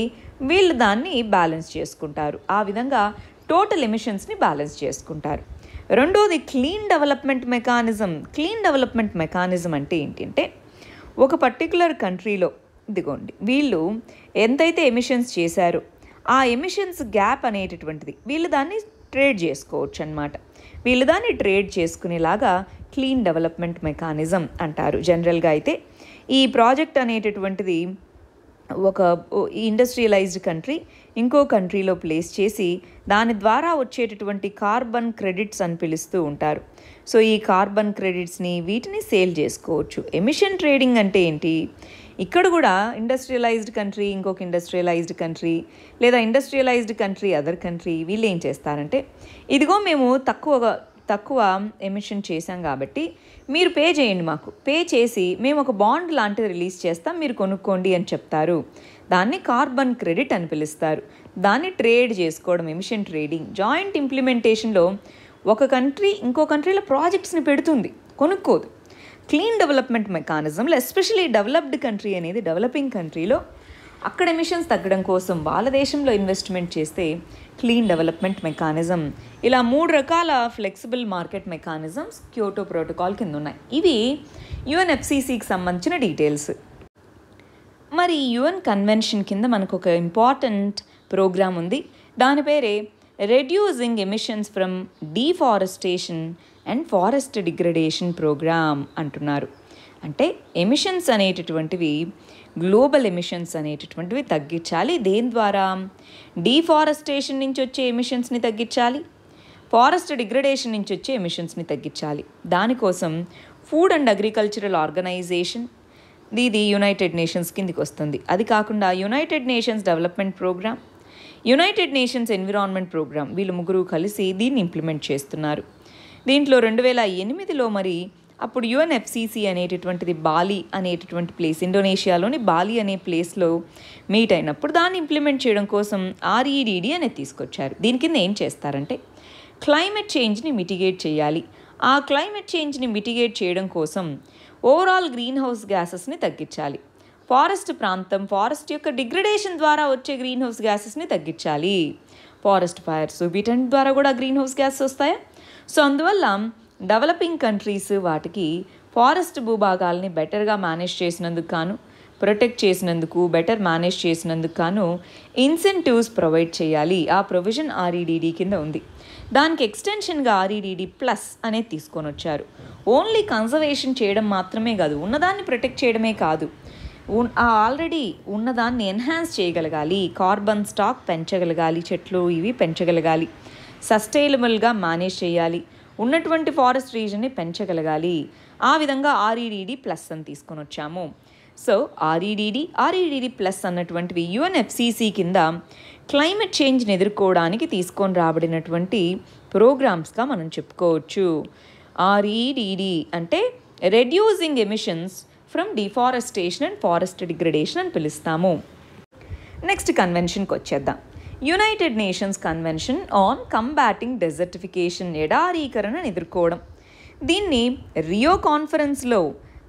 వీళ్ళు దాన్ని బ్యాలెన్స్ చేసుకుంటారు ఆ విధంగా టోటల్ ఎమిషన్స్ని బ్యాలెన్స్ చేసుకుంటారు రెండోది clean development mechanism clean development mechanism అంటే ఏంటంటే ఒక పర్టికులర్ కంట్రీలో దిగోండి వీళ్ళు ఎంతైతే ఎమిషన్స్ చేశారో ఆ ఎమిషన్స్ గ్యాప్ అనేటటువంటిది వీళ్ళు దాన్ని ట్రేడ్ చేసుకోవచ్చు అనమాట వీళ్ళు దాన్ని ట్రేడ్ చేసుకునేలాగా క్లీన్ డెవలప్మెంట్ మెకానిజం అంటారు జనరల్గా అయితే ఈ ప్రాజెక్ట్ అనేటటువంటిది ఒక ఇండస్ట్రియలైజ్డ్ కంట్రీ ఇంకో కంట్రీలో ప్లేస్ చేసి దాని ద్వారా వచ్చేటటువంటి కార్బన్ క్రెడిట్స్ అని పిలుస్తూ ఉంటారు సో ఈ కార్బన్ క్రెడిట్స్ని వీటిని సేల్ చేసుకోవచ్చు ఎమిషన్ ట్రేడింగ్ అంటే ఏంటి ఇక్కడ కూడా ఇండస్ట్రియలైజ్డ్ కంట్రీ ఇంకొక ఇండస్ట్రియలైజ్డ్ కంట్రీ లేదా ఇండస్ట్రియలైజ్డ్ కంట్రీ అదర్ కంట్రీ వీళ్ళు ఏం చేస్తారంటే ఇదిగో మేము తక్కువ తక్కువ ఎమిషన్ చేశాం కాబట్టి మీరు పే చేయండి మాకు పే చేసి మేము ఒక బాండ్ లాంటిది రిలీజ్ చేస్తాం మీరు కొనుక్కోండి అని చెప్తారు దాన్ని కార్బన్ క్రెడిట్ అని పిలుస్తారు దాన్ని ట్రేడ్ చేసుకోవడం ఎమిషన్ ట్రేడింగ్ జాయింట్ ఇంప్లిమెంటేషన్లో ఒక కంట్రీ ఇంకో కంట్రీలో ప్రాజెక్ట్స్ని పెడుతుంది కొనుక్కోదు క్లీన్ డెవలప్మెంట్ మెకానిజంలో ఎస్పెషలీ డెవలప్డ్ కంట్రీ అనేది డెవలపింగ్ కంట్రీలో అక్కడ ఎమిషన్స్ తగ్గడం కోసం వాళ్ళ దేశంలో ఇన్వెస్ట్మెంట్ చేస్తే క్లీన్ డెవలప్మెంట్ మెకానిజం ఇలా మూడు రకాల flexible market mechanisms Kyoto protocol కింద ఉన్నాయి ఇవి యుఎన్ఎఫ్సిసికి సంబంధించిన డీటెయిల్స్ మరి యుఎన్ కన్వెన్షన్ కింద మనకు ఒక ఇంపార్టెంట్ ప్రోగ్రామ్ ఉంది దాని పేరే reducing emissions from deforestation and forest degradation programme అంటున్నారు అంటే ఎమిషన్స్ అనేటటువంటివి గ్లోబల్ ఎమిషన్స్ అనేటటువంటివి తగ్గించాలి దేని ద్వారా డీఫారెస్టేషన్ నుంచి వచ్చే ఎమిషన్స్ని తగ్గించాలి ఫారెస్ట్ డిగ్రడేషన్ నుంచి వచ్చే ఎమిషన్స్ని తగ్గించాలి దానికోసం ఫుడ్ అండ్ అగ్రికల్చరల్ ఆర్గనైజేషన్ ఇది యునైటెడ్ నేషన్స్ కిందికి వస్తుంది అది కాకుండా United Nations development programme United Nations environment programme వీళ్ళు ముగ్గురు కలిసి దీన్ని ఇంప్లిమెంట్ చేస్తున్నారు దీంట్లో రెండు వేల ఎనిమిదిలో మరి అప్పుడు యుఎన్ఎఫ్సిసి అనేటటువంటిది బాలి అనేటటువంటి ప్లేస్ ఇండోనేషియాలోని బాలి అనే ప్లేస్లో మీట్ అయినప్పుడు దాన్ని ఇంప్లిమెంట్ చేయడం కోసం ఆర్ఈడిడి e అనేది తీసుకొచ్చారు దీని కింద ఏం చేస్తారంటే క్లైమేట్ చేంజ్ని మిటిగేట్ చేయాలి ఆ క్లైమేట్ చేంజ్ని మిటిగేట్ చేయడం కోసం ఓవరాల్ గ్రీన్ హౌస్ గ్యాసెస్ని తగ్గించాలి ఫారెస్ట్ ప్రాంతం ఫారెస్ట్ యొక్క డిగ్రడేషన్ ద్వారా వచ్చే గ్రీన్ హౌస్ గ్యాసెస్ని తగ్గించాలి ఫారెస్ట్ ఫైర్స్ వీటన్ ద్వారా కూడా గ్రీన్ హౌస్ గ్యాస్ వస్తాయా సో అందువల్ల డెవలపింగ్ కంట్రీస్ వాటికి ఫారెస్ట్ భూభాగాల్ని బెటర్గా మేనేజ్ చేసినందుకు కాను ప్రొటెక్ట్ చేసినందుకు బెటర్ మేనేజ్ చేసినందుకు కాను ఇన్సెంటివ్స్ ప్రొవైడ్ చేయాలి ఆ ప్రొవిజన్ ఆర్ఈడిడి కింద ఉంది దానికి ఎక్స్టెన్షన్గా ఆర్ఈడిడి ప్లస్ అనేది తీసుకొని వచ్చారు ఓన్లీ కన్జర్వేషన్ చేయడం మాత్రమే కాదు ఉన్నదాన్ని ప్రొటెక్ట్ చేయడమే కాదు ఆల్రెడీ ఉన్నదాన్ని ఎన్హాన్స్ చేయగలగాలి కార్బన్ స్టాక్ పెంచగలగాలి చెట్లు ఇవి పెంచగలగాలి సస్టైనబుల్గా మేనేజ్ చేయాలి ఉన్నటువంటి ఫారెస్ట్ రీజన్ని పెంచగలగాలి ఆ విధంగా ఆర్ఈడిడి ప్లస్ అని తీసుకొని వచ్చాము సో ఆర్ఈడిడి ఆర్ఈడిడి ప్లస్ అన్నటువంటివి యుఎన్ఎఫ్సిసి కింద క్లైమేట్ చేంజ్ని ఎదుర్కోవడానికి తీసుకొని రాబడినటువంటి ప్రోగ్రామ్స్గా మనం చెప్పుకోవచ్చు ఆర్ఈడిడి అంటే reducing emissions from deforestation and forest degradation అని పిలుస్తాము నెక్స్ట్ కన్వెన్షన్కి వచ్చేద్దాం United nations convention on combating desertification ఎడారీకరణను ఎదుర్కోవడం దీన్ని రియో కాన్ఫరెన్స్లో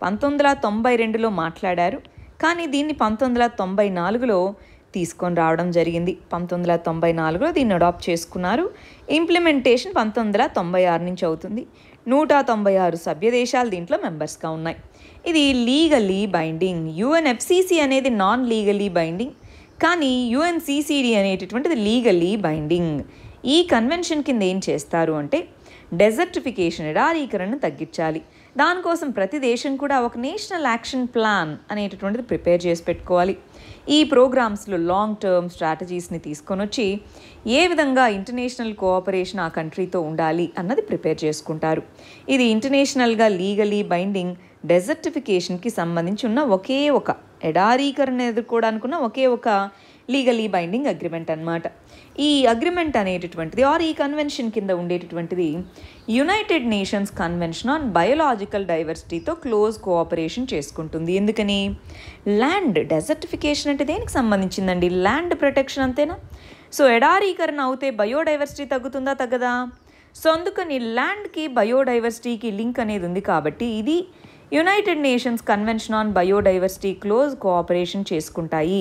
పంతొమ్మిది వందల తొంభై రెండులో మాట్లాడారు కానీ దీన్ని పంతొమ్మిది వందల తొంభై నాలుగులో తీసుకొని రావడం జరిగింది పంతొమ్మిది వందల తొంభై నాలుగులో దీన్ని అడాప్ట్ చేసుకున్నారు ఇంప్లిమెంటేషన్ పంతొమ్మిది వందల తొంభై ఆరు నుంచి అవుతుంది నూట తొంభై ఆరు సభ్య దేశాలు దీంట్లో మెంబర్స్గా ఉన్నాయి ఇది లీగలీ బైండింగ్ యుఎన్ఎఫ్సిసి అనేది నాన్ లీగలీ బైండింగ్ కానీ యుఎన్సిసిడి అనేటటువంటిది లీగలీ బైండింగ్ ఈ కన్వెన్షన్ కింద ఏం చేస్తారు అంటే డెజర్టిఫికేషన్ ఎడారీకరణను తగ్గించాలి దానికోసం ప్రతి దేశం కూడా ఒక నేషనల్ యాక్షన్ ప్లాన్ అనేటటువంటిది ప్రిపేర్ చేసి పెట్టుకోవాలి ఈ ప్రోగ్రామ్స్లో లాంగ్ టర్మ్ స్ట్రాటజీస్ని తీసుకొని వచ్చి ఏ విధంగా ఇంటర్నేషనల్ కోఆపరేషన్ ఆ కంట్రీతో ఉండాలి అన్నది ప్రిపేర్ చేసుకుంటారు ఇది ఇంటర్నేషనల్గా లీగలీ బైండింగ్ డెజర్టిఫికేషన్కి సంబంధించి ఉన్న ఒకే ఒక ఎడారీకరణ ఉన్న ఒకే ఒక లీగలీ బైండింగ్ అగ్రిమెంట్ అనమాట ఈ అగ్రిమెంట్ అనేటటువంటిది ఆర్ ఈ కన్వెన్షన్ కింద ఉండేటటువంటిది united nations convention on biological డైవర్సిటీతో క్లోజ్ కోఆపరేషన్ చేసుకుంటుంది ఎందుకని ల్యాండ్ డెజర్టిఫికేషన్ అంటే దేనికి సంబంధించిందండి ల్యాండ్ ప్రొటెక్షన్ అంతేనా సో ఎడారీకరణ అవుతే బయోడైవర్సిటీ తగ్గుతుందా తగ్గదా సో అందుకని ల్యాండ్కి బయోడైవర్సిటీకి లింక్ అనేది ఉంది కాబట్టి ఇది United nations convention on biodiversity close cooperation చేసుకుంటాయి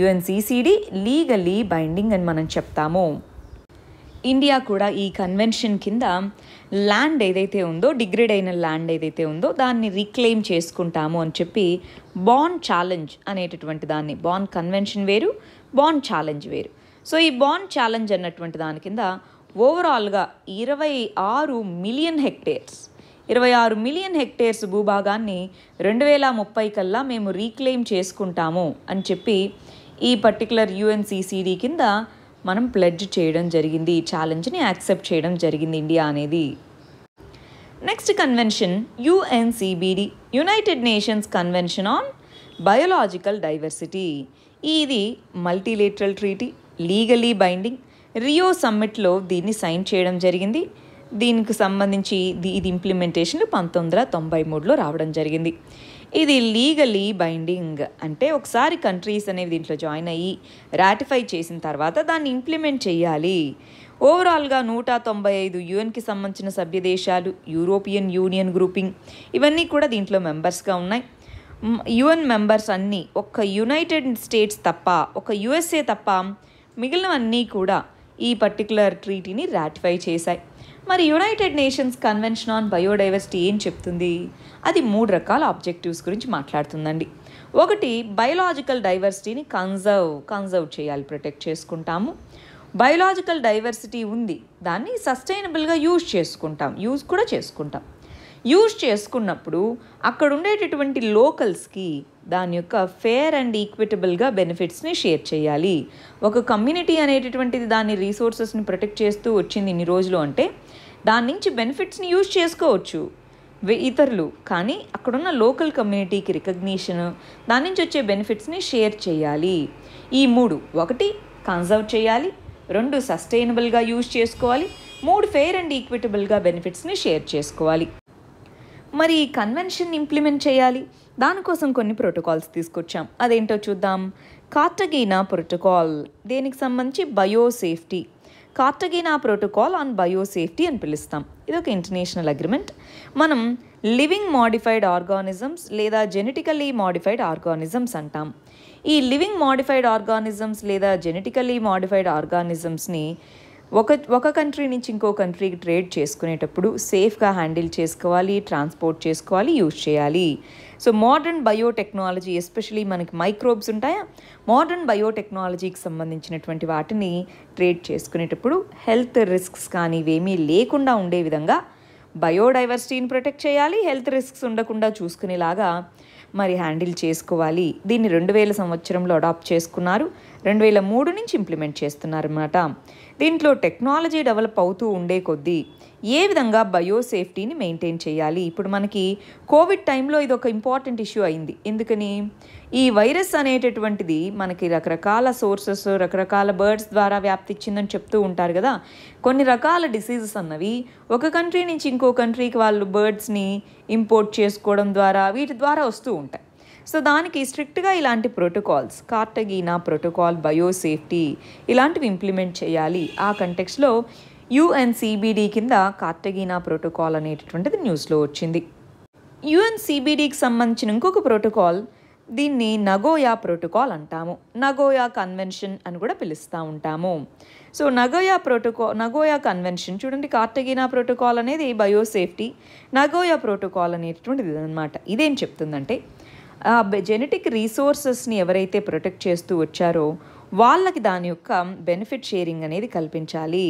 యుఎన్సిసిడి లీగల్లీ బైండింగ్ అని మనం చెప్తాము ఇండియా కూడా ఈ కన్వెన్షన్ కింద ల్యాండ్ ఏదైతే ఉందో డిగ్రేడ్ అయిన ల్యాండ్ ఏదైతే ఉందో దాన్ని రీక్లెయిమ్ చేసుకుంటాము అని చెప్పి బాండ్ ఛాలెంజ్ అనేటటువంటి దాన్ని బాండ్ కన్వెన్షన్ వేరు బాండ్ ఛాలెంజ్ వేరు సో ఈ బాండ్ ఛాలెంజ్ అన్నటువంటి దాని కింద ఓవరాల్గా ఇరవై ఆరు మిలియన్ హెక్టేర్స్ ఇరవై ఆరు మిలియన్ హెక్టేర్స్ భూభాగాన్ని రెండు వేల ముప్పై కల్లా మేము రీక్లెయిమ్ చేసుకుంటాము అని చెప్పి ఈ పర్టికులర్ యుఎన్సిసిడి కింద మనం ప్లెడ్జ్ చేయడం జరిగింది ఈ ఛాలెంజ్ని యాక్సెప్ట్ చేయడం జరిగింది ఇండియా అనేది next convention UNCBD united nations convention on biological diversity ఇది multilateral treaty legally binding Rio సమ్మిట్లో దీన్ని సైన్ చేయడం జరిగింది దీనికి సంబంధించి ఇది ఇంప్లిమెంటేషన్ పంతొమ్మిది వందల తొంభై మూడులో రావడం జరిగింది ఇది లీగలీ బైండింగ్ అంటే ఒకసారి కంట్రీస్ అనేవి దీంట్లో జాయిన్ అయ్యి రాటిఫై చేసిన తర్వాత దాన్ని ఇంప్లిమెంట్ చేయాలి ఓవరాల్గా నూట తొంభై ఐదు యుఎన్కి సంబంధించిన సభ్య దేశాలు యూరోపియన్ యూనియన్ గ్రూపింగ్ ఇవన్నీ కూడా దీంట్లో మెంబర్స్గా ఉన్నాయి యుఎన్ మెంబర్స్ అన్నీ ఒక యునైటెడ్ స్టేట్స్ తప్ప ఒక యుఎస్ఏ తప్ప మిగిలినవన్నీ కూడా ఈ పర్టికులర్ ట్రీటీని రాటిఫై చేశాయి మరి United nations convention on biodiversity ఏం చెప్తుంది అది మూడు రకాల ఆబ్జెక్టివ్స్ గురించి మాట్లాడుతుందండి ఒకటి బయలాజికల్ డైవర్సిటీని కన్జర్వ్ కన్జర్వ్ చేయాలి ప్రొటెక్ట్ చేసుకుంటాము బయలాజికల్ డైవర్సిటీ ఉంది దాన్ని సస్టైనబుల్గా యూజ్ చేసుకుంటాం యూజ్ కూడా చేసుకుంటాం యూజ్ చేసుకున్నప్పుడు అక్కడ ఉండేటటువంటి లోకల్స్కి దాని యొక్క ఫేర్ అండ్ ఈక్విటబుల్గా బెనిఫిట్స్ని షేర్ చేయాలి ఒక కమ్యూనిటీ అనేటటువంటిది దాని రీసోర్సెస్ని ప్రొటెక్ట్ చేస్తూ వచ్చింది ఇన్ని రోజులు అంటే దాని నుంచి బెనిఫిట్స్ని యూజ్ చేసుకోవచ్చు ఇతరులు కానీ అక్కడున్న లోకల్ కమ్యూనిటీకి రికగ్నిషన్ దాని నుంచి వచ్చే బెనిఫిట్స్ని షేర్ చేయాలి ఈ మూడు ఒకటి కన్జర్వ్ చేయాలి రెండు సస్టైనబుల్గా యూజ్ చేసుకోవాలి మూడు ఫెయిర్ అండ్ ఈక్విటబుల్గా బెనిఫిట్స్ని షేర్ చేసుకోవాలి మరి ఈ కన్వెన్షన్ ఇంప్లిమెంట్ చేయాలి దానికోసం కొన్ని ప్రోటోకాల్స్ తీసుకొచ్చాం అదేంటో చూద్దాం కార్టగీనా ప్రోటోకాల్ దేనికి సంబంధించి biosafety Cartagena protocol on biosafety అని పిలుస్తాం ఇది ఒక ఇంటర్నేషనల్ అగ్రిమెంట్ మనం లివింగ్ మాడిఫైడ్ ఆర్గానిజమ్స్ లేదా జెనెటికలీ మాడిఫైడ్ ఆర్గానిజమ్స్ అంటాం ఈ లివింగ్ మాడిఫైడ్ ఆర్గానిజమ్స్ లేదా జెనెటికలీ మాడిఫైడ్ ఆర్గానిజమ్స్ని ఒక ఒక కంట్రీ నుంచి ఇంకో కంట్రీకి ట్రేడ్ చేసుకునేటప్పుడు సేఫ్గా హ్యాండిల్ చేసుకోవాలి ట్రాన్స్పోర్ట్ చేసుకోవాలి యూజ్ చేయాలి సో మోడర్న్ బయోటెక్నాలజీ ఎస్పెషలీ మనకి మైక్రోబ్స్ ఉంటాయా మోడర్న్ బయోటెక్నాలజీకి సంబంధించినటువంటి వాటిని ట్రేడ్ చేసుకునేటప్పుడు హెల్త్ రిస్క్స్ కానీ ఇవేమీ లేకుండా ఉండే విధంగా బయోడైవర్సిటీని ప్రొటెక్ట్ చేయాలి హెల్త్ రిస్క్స్ ఉండకుండా చూసుకునేలాగా మరి హ్యాండిల్ చేసుకోవాలి దీన్ని రెండు వేల సంవత్సరంలో అడాప్ట్ చేసుకున్నారు రెండు వేల మూడు నుంచి ఇంప్లిమెంట్ చేస్తున్నారన్నమాట దీంట్లో టెక్నాలజీ డెవలప్ అవుతూ ఉండే కొద్దీ ఏ విధంగా బయోసేఫ్టీని మెయింటైన్ చేయాలి ఇప్పుడు మనకి కోవిడ్ టైంలో ఇది ఒక ఇంపార్టెంట్ ఇష్యూ అయింది ఎందుకని ఈ వైరస్ అనేటటువంటిది మనకి రకరకాల సోర్సెస్ రకరకాల బర్డ్స్ ద్వారా వ్యాప్తి ఇచ్చిందని చెప్తూ ఉంటారు కదా కొన్ని రకాల డిసీజెస్ అన్నవి ఒక కంట్రీ నుంచి ఇంకో కంట్రీకి వాళ్ళు బర్డ్స్ని ఇంపోర్ట్ చేసుకోవడం ద్వారా వీటి ద్వారా వస్తూ ఉంటాయి సో దానికి స్ట్రిక్ట్గా ఇలాంటి ప్రోటోకాల్స్ కార్టగీనా ప్రోటోకాల్ బయోసేఫ్టీ ఇలాంటివి ఇంప్లిమెంట్ చేయాలి ఆ కంటెక్స్లో యుఎన్సిబిడి కింద కార్టగీనా ప్రోటోకాల్ అనేటటువంటిది న్యూస్లో వచ్చింది యుఎన్సిబిడికి సంబంధించిన ఇంకొక ప్రోటోకాల్ దీన్ని నగోయా ప్రోటోకాల్ అంటాము నగోయా కన్వెన్షన్ అని కూడా పిలుస్తూ ఉంటాము so Nagoya protocol Nagoya convention చూడండి కార్టగినా ప్రోటోకాల్ అనేది బయోసేఫ్టీ నగోయా ప్రోటోకాల్ అనేటటువంటిది అనమాట ఇదేం చెప్తుందంటే ఆ జెనెటిక్ రీసోర్సెస్ని ఎవరైతే ప్రొటెక్ట్ చేస్తూ వచ్చారో వాళ్ళకి దాని యొక్క బెనిఫిట్ షేరింగ్ అనేది కల్పించాలి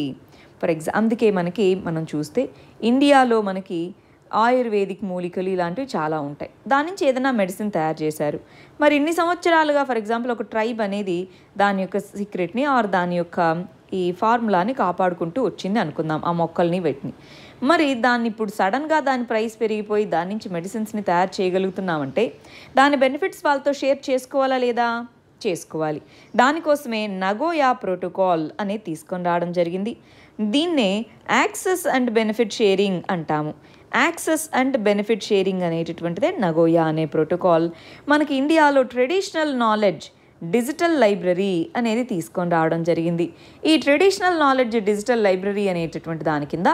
ఫర్ ఎగ్జా అందుకే మనకి మనం చూస్తే ఇండియాలో మనకి ఆయుర్వేదిక్ మూలికలు ఇలాంటివి చాలా ఉంటాయి దాని నుంచి ఏదైనా మెడిసిన్ తయారు చేశారు మరి ఇన్ని సంవత్సరాలుగా ఫర్ ఎగ్జాంపుల్ ఒక ట్రైబ్ అనేది దాని యొక్క సీక్రెట్ని ఆర్ దాని యొక్క ఈ ఫార్ములాని కాపాడుకుంటూ వచ్చింది అనుకుందాం ఆ మొక్కల్ని వీటిని మరి దాన్ని ఇప్పుడు సడన్గా దాని ప్రైస్ పెరిగిపోయి దాని నుంచి మెడిసిన్స్ని తయారు చేయగలుగుతున్నామంటే దాని బెనిఫిట్స్ వాళ్ళతో షేర్ చేసుకోవాలా లేదా చేసుకోవాలి దానికోసమే నగోయా ప్రోటోకాల్ అనే తీసుకొని రావడం జరిగింది దీన్నే యాక్సెస్ అండ్ బెనిఫిట్ షేరింగ్ అంటాము యాక్సెస్ అండ్ బెనిఫిట్ షేరింగ్ అనేటటువంటిదే నగోయా అనే ప్రోటోకాల్ మనకి ఇండియాలో ట్రెడిషనల్ నాలెడ్జ్ డిజిటల్ లైబ్రరీ అనేది తీసుకొని రావడం జరిగింది ఈ ట్రెడిషనల్ నాలెడ్జ్ డిజిటల్ లైబ్రరీ అనేటటువంటి దాని కింద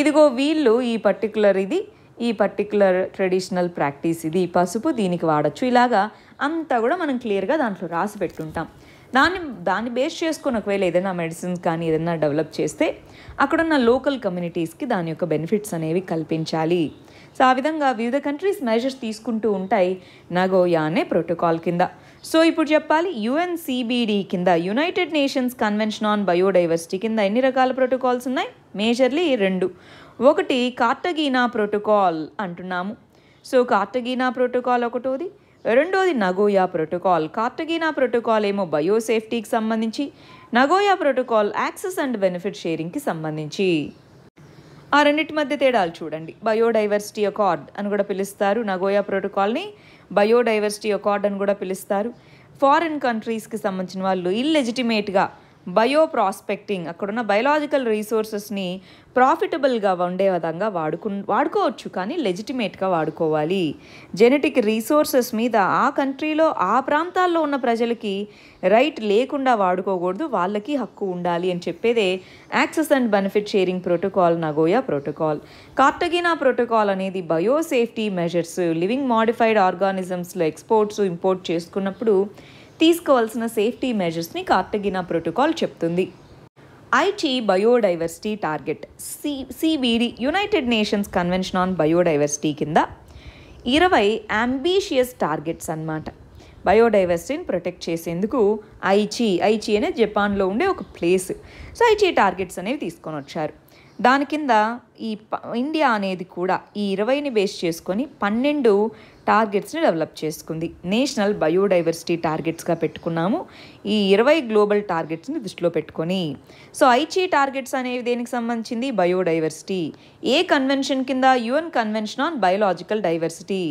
ఇదిగో వీళ్ళు ఈ పర్టికులర్ ఇది ఈ పర్టికులర్ ట్రెడిషనల్ ప్రాక్టీస్ ఇది పసుపు దీనికి వాడచ్చు ఇలాగా అంతా కూడా మనం క్లియర్గా దాంట్లో రాసి పెట్టుంటాం దాన్ని దాన్ని బేస్ చేసుకుని ఒకవేళ ఏదైనా మెడిసిన్స్ కానీ ఏదైనా డెవలప్ చేస్తే అక్కడున్న లోకల్ కమ్యూనిటీస్కి దాని యొక్క బెనిఫిట్స్ అనేవి కల్పించాలి సో ఆ విధంగా వివిధ కంట్రీస్ మెజర్స్ తీసుకుంటూ ఉంటాయి నగోయానే ప్రోటోకాల్ కింద సో ఇప్పుడు చెప్పాలి యుఎన్సిబిడి కింద united nations convention on biodiversity కింద ఎన్ని రకాల ప్రోటోకాల్స్ ఉన్నాయి మేజర్లీ రెండు ఒకటి కార్టగీనా ప్రోటోకాల్ అంటున్నాము సో కార్టగీనా ప్రోటోకాల్ ఒకటోది రెండోది నగోయా ప్రోటోకాల్ కార్టగీనా ప్రోటోకాల్ ఏమో బయోసేఫ్టీకి సంబంధించి Nagoya protocol access and benefit షేరింగ్కి సంబంధించి ఆ రెండింటి మధ్య తేడాలు చూడండి బయోడైవర్సిటీ అకార్డ్ అని కూడా పిలుస్తారు నగోయా ప్రోటోకాల్ని బయోడైవర్సిటీ అకార్డ్ అని కూడా పిలుస్తారు ఫారిన్ కంట్రీస్కి సంబంధించిన వాళ్ళు ఇల్లెజిటిమేట్గా బయో ప్రాస్పెక్టింగ్ అక్కడున్న బయలాజికల్ రీసోర్సెస్ని ప్రాఫిటబుల్గా ఉండే విధంగా వాడుకు వాడుకోవచ్చు కానీ లెజిటిమేట్గా వాడుకోవాలి జెనెటిక్ రీసోర్సెస్ మీద ఆ కంట్రీలో ఆ ప్రాంతాల్లో ఉన్న ప్రజలకి రైట్ లేకుండా వాడుకోకూడదు వాళ్ళకి హక్కు ఉండాలి అని చెప్పేదే access and benefit sharing protocol Nagoya protocol Cartagena protocol అనేది బయోసేఫ్టీ మెజర్స్ లివింగ్ మాడిఫైడ్ ఆర్గానిజమ్స్లో ఎక్స్పోర్ట్స్ ఇంపోర్ట్ చేసుకున్నప్పుడు తీసుకోవాల్సిన సేఫ్టీ మెజర్స్ని కార్టగిన ప్రోటోకాల్ చెప్తుంది Aichi biodiversity target C CBD united nations convention on biodiversity కింద ఇరవై అంబీషియస్ టార్గెట్స్ అనమాట బయోడైవర్సిటీని ప్రొటెక్ట్ చేసేందుకు ఐచి ఐచి అనేది జపాన్లో ఉండే ఒక ప్లేస్ సో ఐచి టార్గెట్స్ అనేవి తీసుకొని వచ్చారు దాని కింద ఈ ఇండియా అనేది కూడా ఈ ఇరవైని బేస్ చేసుకొని పన్నెండు టార్గెట్స్ని డెవలప్ చేసుకుంది నేషనల్ బయోడైవర్సిటీ టార్గెట్స్గా పెట్టుకున్నాము ఈ ఇరవై గ్లోబల్ టార్గెట్స్ని దృష్టిలో పెట్టుకొని సో ఐచీ టార్గెట్స్ అనేవి దేనికి సంబంధించింది బయోడైవర్సిటీ ఏ కన్వెన్షన్ కింద UN convention on biological diversity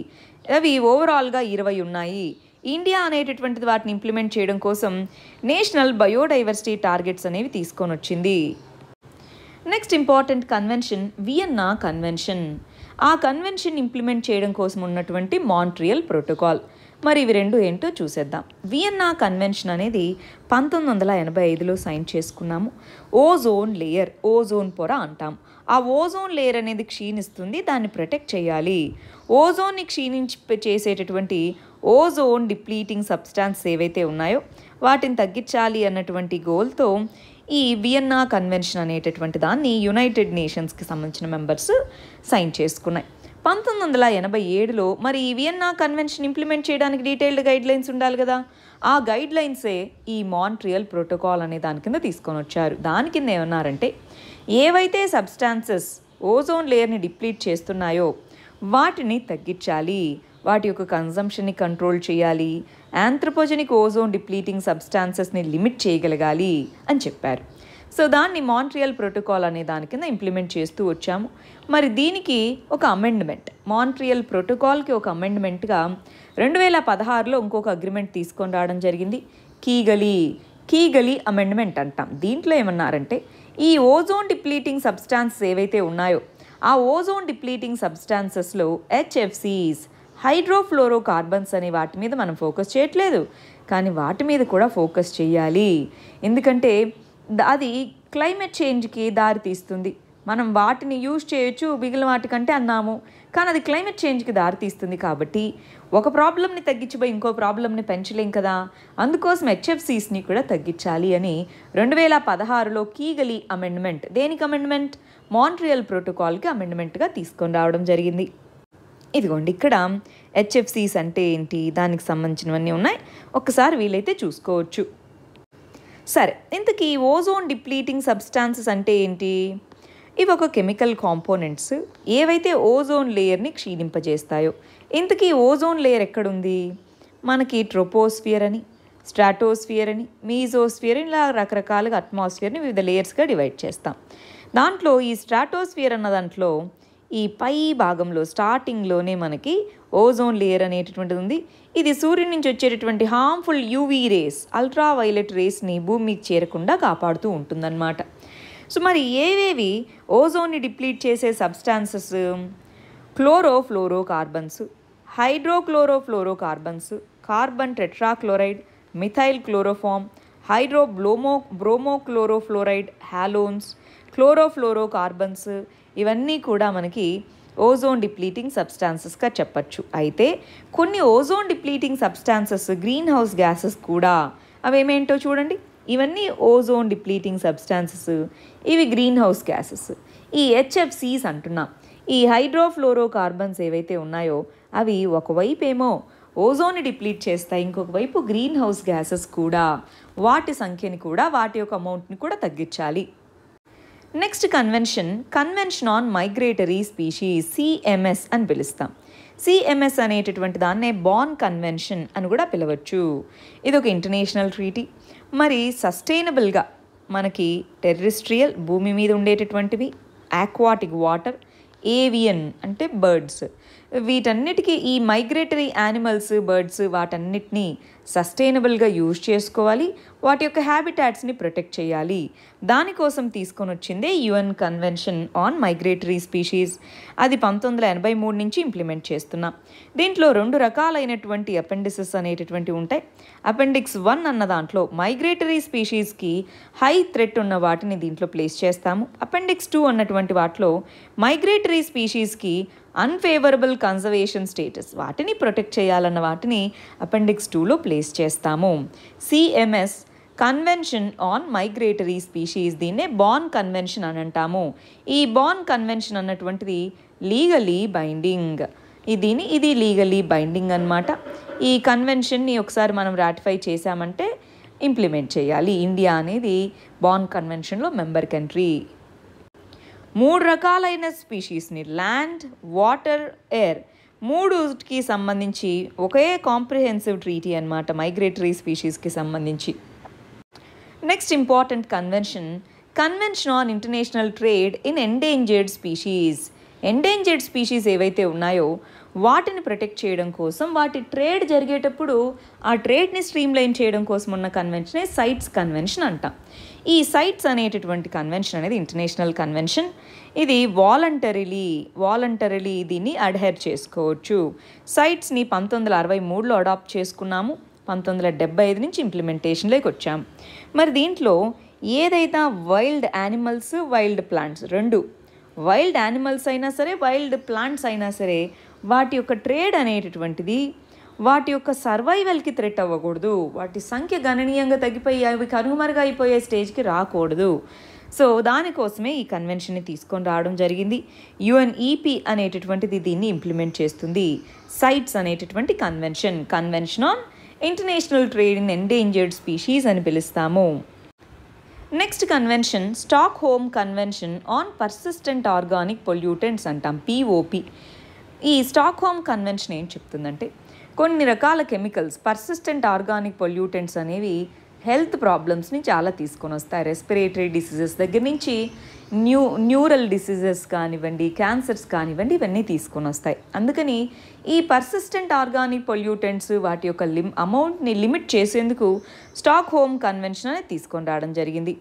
అవి ఓవరాల్గా ఇరవై ఉన్నాయి ఇండియా అనేటటువంటిది వాటిని ఇంప్లిమెంట్ చేయడం కోసం నేషనల్ బయోడైవర్సిటీ టార్గెట్స్ అనేవి తీసుకొని వచ్చింది next important convention Vienna convention ఆ కన్వెన్షన్ ఇంప్లిమెంట్ చేయడం కోసం ఉన్నటువంటి మాంట్రియల్ ప్రోటోకాల్ మరి ఇవి రెండు ఏంటో చూసేద్దాం వియన్నా కన్వెన్షన్ అనేది పంతొమ్మిది వందల ఎనభై ఐదులో సైన్ చేసుకున్నాము ఓజోన్ లేయర్ ఓజోన్ పొర అంటాం ఆ ఓజోన్ లేయర్ అనేది క్షీణిస్తుంది దాన్ని ప్రొటెక్ట్ చేయాలి ఓజోన్ని క్షీణించి చేసేటటువంటి ఓజోన్ డిప్లీటింగ్ సబ్స్టాన్స్ ఏవైతే ఉన్నాయో వాటిని తగ్గించాలి అన్నటువంటి గోల్తో ఈ వియన్నా కన్వెన్షన్ అనేటటువంటి దాన్ని యునైటెడ్ నేషన్స్కి సంబంధించిన మెంబర్స్ సైన్ చేసుకున్నాయి పంతొమ్మిది వందల ఎనభై ఏడులో మరి ఈ వియన్నా కన్వెన్షన్ ఇంప్లిమెంట్ చేయడానికి డీటెయిల్డ్ గైడ్ లైన్స్ ఉండాలి కదా ఆ గైడ్ లైన్సే ఈ మాంట్రియల్ ప్రోటోకాల్ అనే దాని కింద తీసుకొని వచ్చారు దాని కింద ఏమన్నారంటే ఏవైతే సబ్స్టాన్సెస్ ఓజోన్ లేయర్ని డిప్లీట్ చేస్తున్నాయో వాటిని తగ్గించాలి వాటి యొక్క కన్జంప్షన్ని కంట్రోల్ చేయాలి యాంథ్రపోజెనిక్ ఓజోన్ డిప్లీటింగ్ సబ్స్టాన్సెస్ని లిమిట్ చేయగలగాలి అని చెప్పారు సో దాన్ని మాంట్రియల్ ప్రోటోకాల్ అనే దాని కింద ఇంప్లిమెంట్ చేస్తూ వచ్చాము మరి దీనికి ఒక అమెండ్మెంట్ మాంట్రియల్ ప్రోటోకాల్కి ఒక అమెండ్మెంట్గా రెండు వేల పదహారులో ఇంకొక అగ్రిమెంట్ తీసుకొని రావడం జరిగింది కీగలి కీగలి అమెండ్మెంట్ అంటాం దీంట్లో ఏమన్నారంటే ఈ ఓజోన్ డిప్లీటింగ్ సబ్స్టాన్సెస్ ఏవైతే ఉన్నాయో ఆ ఓజోన్ డిప్లీటింగ్ సబ్స్టాన్సెస్లో హెచ్ఎఫ్సీస్ హైడ్రోఫ్లోరోకార్బన్స్ అనే వాటి మీద మనం ఫోకస్ చేయట్లేదు కానీ వాటి మీద కూడా ఫోకస్ చేయాలి ఎందుకంటే అది క్లైమేట్ చేంజ్కి దారి తీస్తుంది మనం వాటిని యూజ్ చేయొచ్చు మిగిలిన వాటికంటే అన్నాము కానీ అది క్లైమేట్ చేంజ్కి దారితీస్తుంది కాబట్టి ఒక ప్రాబ్లమ్ని తగ్గించిపోయి ఇంకో ప్రాబ్లమ్ని పెంచలేం కదా అందుకోసం హెచ్ఎఫ్సీస్ని కూడా తగ్గించాలి అని రెండు వేల పదహారులో కీగలి అమెండ్మెంట్ దేనికి అమెండ్మెంట్ మాంట్రియల్ ప్రోటోకాల్కి అమెండ్మెంట్గా తీసుకొని రావడం జరిగింది ఇదిగోండి ఇక్కడ హెచ్ఎఫ్సిస్ అంటే ఏంటి దానికి సంబంధించినవన్నీ ఉన్నాయి ఒక్కసారి వీలైతే చూసుకోవచ్చు సరే ఇంతకీ ఓజోన్ డిప్లీటింగ్ సబ్స్టాన్సెస్ అంటే ఏంటి ఇవి ఒక కెమికల్ కాంపోనెంట్స్ ఏవైతే ఓజోన్ లేయర్ని క్షీణింపజేస్తాయో ఇంతకీ ఓజోన్ లేయర్ ఎక్కడుంది మనకి ట్రోపోస్ఫియర్ అని స్ట్రాటోస్ఫియర్ అని మీజోస్ఫియర్ ఇలా రకరకాలుగా అట్మాస్ఫియర్ని వివిధ లేయర్స్గా డివైడ్ చేస్తాం దాంట్లో ఈ స్ట్రాటోస్ఫియర్ అన్న దాంట్లో ఈ పై భాగంలో స్టార్టింగ్లోనే మనకి ఓజోన్ లేయర్ అనేటటువంటిది ఉంది ఇది సూర్యుడి నుంచి వచ్చేటటువంటి harmful UV rays ultra violet రేస్ని భూమికి చేరకుండా కాపాడుతూ ఉంటుందన్నమాట సో మరి ఏవేవి ఓజోన్ని డిప్లీట్ చేసే substances chlorofluorocarbons hydrochlorofluorocarbons carbon tetrachloride methyl chloroform hydro bromo bromochlorofluoride halons chlorofluorocarbons ఇవన్నీ కూడా మనకి ఓజోన్ డిప్లీటింగ్ సబ్స్టాన్సెస్గా చెప్పచ్చు అయితే కొన్ని ozone depleting substances green house gases కూడా అవేమేంటో చూడండి ఇవన్నీ ఓజోన్ డిప్లీటింగ్ సబ్స్టాన్సెస్ ఇవి గ్రీన్ హౌస్ గ్యాసెస్ ఈ హెచ్ఎఫ్సీస్ అంటున్నాం ఈ హైడ్రోఫ్లోరో కార్బన్స్ ఏవైతే ఉన్నాయో అవి ఒకవైపు ఏమో ఓజోన్ డిప్లీట్ చేస్తాయి ఇంకొక వైపు గ్రీన్ హౌస్ గ్యాసెస్ కూడా వాటి సంఖ్యని కూడా వాటి యొక్క అమౌంట్ని కూడా తగ్గించాలి next convention convention on migratory species CMS అని పిలుస్తాం సిఎంఎస్ అనేటటువంటి దాన్నే బాన్ కన్వెన్షన్ అని కూడా పిలవచ్చు ఇది ఒక ఇంటర్నేషనల్ ట్రీటీ మరి సస్టైనబుల్గా మనకి టెర్రిస్ట్రియల్ భూమి మీద ఉండేటటువంటివి ఆక్వాటిక్ వాటర్ ఏవియన్ అంటే బర్డ్స్ వీటన్నిటికీ ఈ మైగ్రేటరీ యానిమల్స్ బర్డ్స్ వాటన్నిటినీ సస్టైనబుల్గా యూజ్ చేసుకోవాలి వాటి యొక్క హ్యాబిటాట్స్ని ప్రొటెక్ట్ చేయాలి దానికోసం తీసుకొని వచ్చిందే UN convention on migratory species అది పంతొమ్మిది వందల ఎనభై మూడు నుంచి ఇంప్లిమెంట్ చేస్తున్నాం దీంట్లో రెండు రకాలైనటువంటి అపెండిసిస్ అనేటటువంటి ఉంటాయి అపెండిక్స్ వన్ అన్న దాంట్లో మైగ్రేటరీ స్పీషీస్కి హై థ్రెట్ ఉన్న వాటిని దీంట్లో ప్లేస్ చేస్తాము అపెండిక్స్ టూ అన్నటువంటి వాటిలో మైగ్రేటరీ స్పీషీస్కి అన్ఫేవరబుల్ కన్జర్వేషన్ స్టేటస్ వాటిని ప్రొటెక్ట్ చేయాలన్న వాటిని అపెండిక్స్ టూలో ప్లేస్ చేస్తాము CMS convention on migratory species దీన్నే బాన్ కన్వెన్షన్ అని అంటాము ఈ బాన్ కన్వెన్షన్ అన్నటువంటిది లీగలీ బైండింగ్ దీని ఇది లీగలీ బైండింగ్ అనమాట ఈ కన్వెన్షన్ని ఒకసారి మనం రాటిఫై చేశామంటే ఇంప్లిమెంట్ చేయాలి ఇండియా అనేది బాన్ కన్వెన్షన్లో మెంబర్ కంట్రీ మూడు రకాలైన స్పీషీస్ని ల్యాండ్ వాటర్ ఎయిర్ మూడుకి సంబంధించి ఒకే కాంప్రిహెన్సివ్ ట్రీటీ అనమాట మైగ్రేటరీ స్పీషీస్కి సంబంధించి next important convention convention on international trade in endangered species endangered species ఏవైతే ఉన్నాయో వాటిని ప్రొటెక్ట్ చేయడం కోసం వాటి ట్రేడ్ జరిగేటప్పుడు ఆ ట్రేడ్ని స్ట్రీమ్లైన్ చేయడం కోసం ఉన్న కన్వెన్షనే సైట్స్ కన్వెన్షన్ అంటాం ఈ సైట్స్ అనేటటువంటి కన్వెన్షన్ అనేది ఇంటర్నేషనల్ కన్వెన్షన్ ఇది వాలంటరీలీ వాలంటరీలీ దీన్ని అడ్హైర్ చేసుకోవచ్చు సైట్స్ని పంతొమ్మిది వందల అరవై మూడులో అడాప్ట్ చేసుకున్నాము పంతొమ్మిది వందల డెబ్బై ఐదు నుంచి ఇంప్లిమెంటేషన్లోకి వచ్చాము మరి దీంట్లో ఏదైతే వైల్డ్ యానిమల్స్ వైల్డ్ ప్లాంట్స్ రెండు వైల్డ్ యానిమల్స్ అయినా సరే వైల్డ్ ప్లాంట్స్ అయినా సరే వాటి యొక్క ట్రేడ్ అనేటటువంటిది వాటి యొక్క సర్వైవల్కి థ్రెట్ అవ్వకూడదు వాటి సంఖ్య గణనీయంగా తగ్గిపోయి అవి కనుమరుగా అయిపోయే స్టేజ్కి రాకూడదు సో దానికోసమే ఈ కన్వెన్షన్ని తీసుకొని రావడం జరిగింది యుఎన్ఈపి అనేటటువంటిది దీన్ని ఇంప్లిమెంట్ చేస్తుంది సైట్స్ అనేటటువంటి convention convention on international trade in endangered species అని పిలుస్తాము next convention Stockholm convention on persistent organic pollutants అంటాం పిఓపి ఈ స్టాక్ హోమ్ కన్వెన్షన్ ఏం చెప్తుందంటే కొన్ని రకాల కెమికల్స్ పర్సిస్టెంట్ ఆర్గానిక్ పొల్యూటెంట్స్ అనేవి హెల్త్ ప్రాబ్లమ్స్ని చాలా తీసుకొని వస్తాయి రెస్పిరేటరీ డిసీజెస్ దగ్గర నుంచి న్యూ న్యూరల్ డిసీజెస్ కానివ్వండి క్యాన్సర్స్ కానివ్వండి ఇవన్నీ తీసుకొని వస్తాయి అందుకని ఈ పర్సిస్టెంట్ ఆర్గానిక్ పొల్యూటెంట్స్ వాటి యొక్క లిమ్ అమౌంట్ని లిమిట్ చేసేందుకు స్టాక్ హోమ్ కన్వెన్షన్ అనేది తీసుకొని రావడం జరిగింది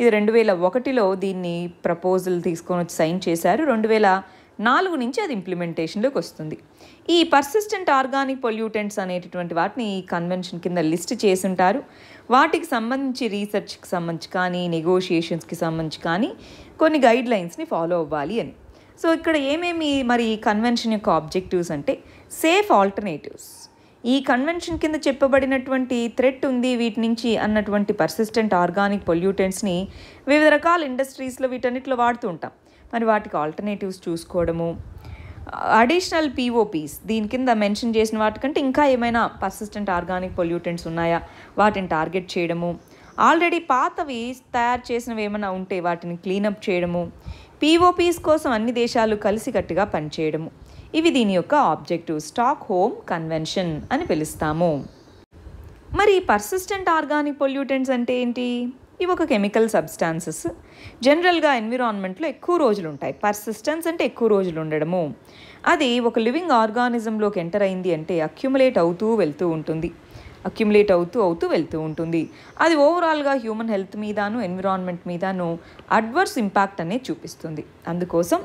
ఇది రెండు వేల ఒకటిలో దీన్ని ప్రపోజల్ తీసుకొని వచ్చి సైన్ చేశారు రెండు వేల నాలుగు నుంచి అది ఇంప్లిమెంటేషన్లోకి వస్తుంది ఈ పర్సిస్టెంట్ ఆర్గానిక్ పొల్యూటెంట్స్ అనేటటువంటి వాటిని ఈ కన్వెన్షన్ కింద లిస్ట్ చేసి ఉంటారు వాటికి సంబంధించి రీసెర్చ్కి సంబంధించి కానీ నెగోషియేషన్స్కి సంబంధించి కానీ కొన్ని గైడ్ లైన్స్ని ఫాలో అవ్వాలి అని సో ఇక్కడ ఏమేమి మరి ఈ కన్వెన్షన్ యొక్క ఆబ్జెక్టివ్స్ అంటే సేఫ్ ఆల్టర్నేటివ్స్ ఈ కన్వెన్షన్ కింద చెప్పబడినటువంటి థ్రెట్ ఉంది వీటి నుంచి అన్నటువంటి పర్సిస్టెంట్ ఆర్గానిక్ పొల్యూటెంట్స్ని వివిధ రకాల ఇండస్ట్రీస్లో వీటన్నిటిలో వాడుతూ ఉంటాం మరి వాటికి ఆల్టర్నేటివ్స్ చూసుకోవడము అడిషనల్ పీఓపీస్ దీని కింద మెన్షన్ చేసిన వాటికంటే ఇంకా ఏమైనా పర్సిస్టెంట్ ఆర్గానిక్ పొల్యూటెంట్స్ ఉన్నాయా వాటిని టార్గెట్ చేయడము ఆల్రెడీ పాతవి తయారు చేసినవి ఏమైనా ఉంటే వాటిని క్లీనప్ చేయడము పీఓపీస్ కోసం అన్ని దేశాలు కలిసికట్టుగా పనిచేయడము ఇవి దీని యొక్క ఆబ్జెక్టివ్ స్టాక్ హోమ్ కన్వెన్షన్ అని పిలుస్తాము మరి పర్సిస్టెంట్ ఆర్గానిక్ పొల్యూటెంట్స్ అంటే ఏంటి ఇవి ఒక కెమికల్ సబ్స్టాన్సెస్ జనరల్గా ఎన్విరాన్మెంట్లో ఎక్కువ రోజులు ఉంటాయి పర్సిస్టెన్స్ అంటే ఎక్కువ రోజులు ఉండడము అది ఒక లివింగ్ ఆర్గానిజంలోకి ఎంటర్ అయింది అంటే అక్యుములేట్ అవుతూ వెళ్తూ ఉంటుంది అక్యుములేట్ అవుతూ అవుతూ వెళ్తూ ఉంటుంది అది ఓవరాల్గా హ్యూమన్ హెల్త్ మీదను ఎన్విరాన్మెంట్ మీదను అడ్వర్స్ ఇంపాక్ట్ అనేది చూపిస్తుంది అందుకోసం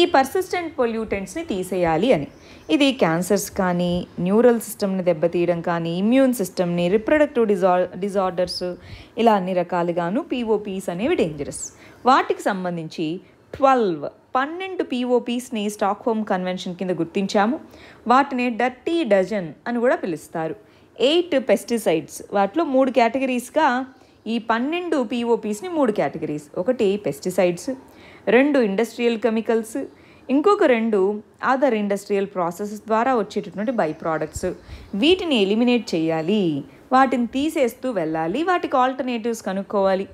ఈ పర్సిస్టెంట్ పొల్యూటెంట్స్ని తీసేయాలి అని ఇది క్యాన్సర్స్ కానీ న్యూరల్ సిస్టమ్ని దెబ్బతీయడం కానీ ఇమ్యూన్ సిస్టమ్ని రిప్రొడక్టివ్ డిజా డిజార్డర్స్ ఇలా అన్ని రకాలుగాను పీఓపీస్ అనేవి డేంజరస్ వాటికి సంబంధించి ట్వెల్వ్ పన్నెండు పీఓపీస్ని స్టాక్ హోమ్ కన్వెన్షన్ కింద గుర్తించాము వాటిని డర్టీ డజన్ అని కూడా పిలుస్తారు ఎయిట్ పెస్టిసైడ్స్ వాటిలో మూడు కేటగిరీస్గా ఈ పన్నెండు పీఓపీస్ని మూడు కేటగిరీస్ ఒకటి పెస్టిసైడ్స్ రెండు ఇండస్ట్రియల్ కెమికల్స్ ఇంకొక రెండు అదర్ ఇండస్ట్రియల్ ప్రాసెస్ ద్వారా వచ్చేటటువంటి బై ప్రోడక్ట్స్ వీటిని ఎలిమినేట్ చేయాలి వాటిని తీసేస్తూ వెళ్ళాలి వాటికి ఆల్టర్నేటివ్స్ కనుక్కోవాలి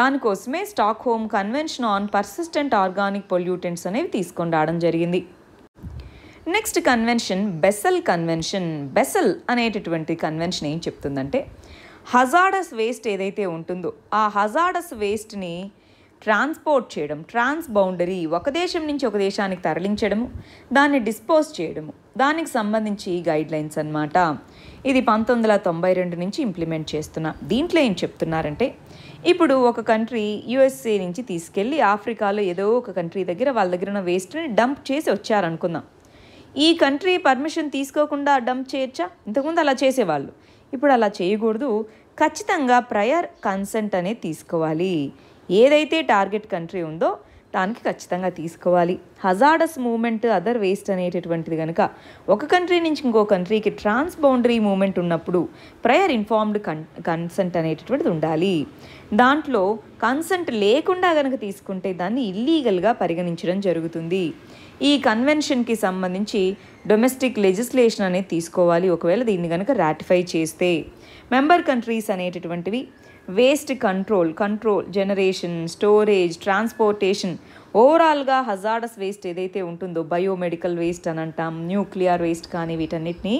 దానికోసమే Stockholm convention on persistent organic pollutants అనేవి తీసుకొని రావడం జరిగింది next convention Basel convention Basel అనేటటువంటి కన్వెన్షన్ ఏం చెప్తుందంటే హజాడస్ వేస్ట్ ఏదైతే ఉంటుందో ఆ హజాడస్ వేస్ట్ని ట్రాన్స్పోర్ట్ చేయడం ట్రాన్స్ బౌండరీ ఒక దేశం నుంచి ఒక దేశానికి తరలించడము దాన్ని డిస్పోజ్ చేయడము దానికి సంబంధించి గైడ్ లైన్స్ అనమాట ఇది పంతొమ్మిది వందల తొంభై రెండు నుంచి ఇంప్లిమెంట్ చేస్తున్నా దీంట్లో ఏం చెప్తున్నారంటే ఇప్పుడు ఒక కంట్రీ యుఎస్ఏ నుంచి తీసుకెళ్ళి ఆఫ్రికాలో ఏదో ఒక కంట్రీ దగ్గర వాళ్ళ దగ్గర ఉన్న వేస్ట్ని డంప్ చేసి వచ్చారనుకుందాం ఈ కంట్రీ పర్మిషన్ తీసుకోకుండా డంప్ చేయొచ్చా ఇంతకుముందు అలా చేసేవాళ్ళు ఇప్పుడు అలా చేయకూడదు ఖచ్చితంగా ప్రయర్ కన్సెంట్ అనేది తీసుకోవాలి ఏదైతే టార్గెట్ కంట్రీ ఉందో దానికి ఖచ్చితంగా తీసుకోవాలి హజాడస్ మూమెంట్ అదర్ వేస్ట్ అనేటటువంటిది కనుక ఒక కంట్రీ నుంచి ఇంకో కంట్రీకి ట్రాన్స్ బౌండరీ మూమెంట్ ఉన్నప్పుడు ప్రయర్ ఇన్ఫార్మ్డ్ కన్ కన్సెంట్ అనేటటువంటిది ఉండాలి దాంట్లో కన్సెంట్ లేకుండా కనుక తీసుకుంటే దాన్ని ఇల్లీగల్గా పరిగణించడం జరుగుతుంది ఈ కన్వెన్షన్కి సంబంధించి డొమెస్టిక్ లెజిస్లేషన్ అనేది తీసుకోవాలి ఒకవేళ దీన్ని కనుక రాటిఫై చేస్తే మెంబర్ కంట్రీస్ అనేటటువంటివి waste control control generation storage transportation ఓవరాల్గా హజార్డస్ వేస్ట్ ఏదైతే ఉంటుందో బయోమెడికల్ వేస్ట్ అని అంటాం న్యూక్లియర్ వేస్ట్ కానీ వీటన్నిటిని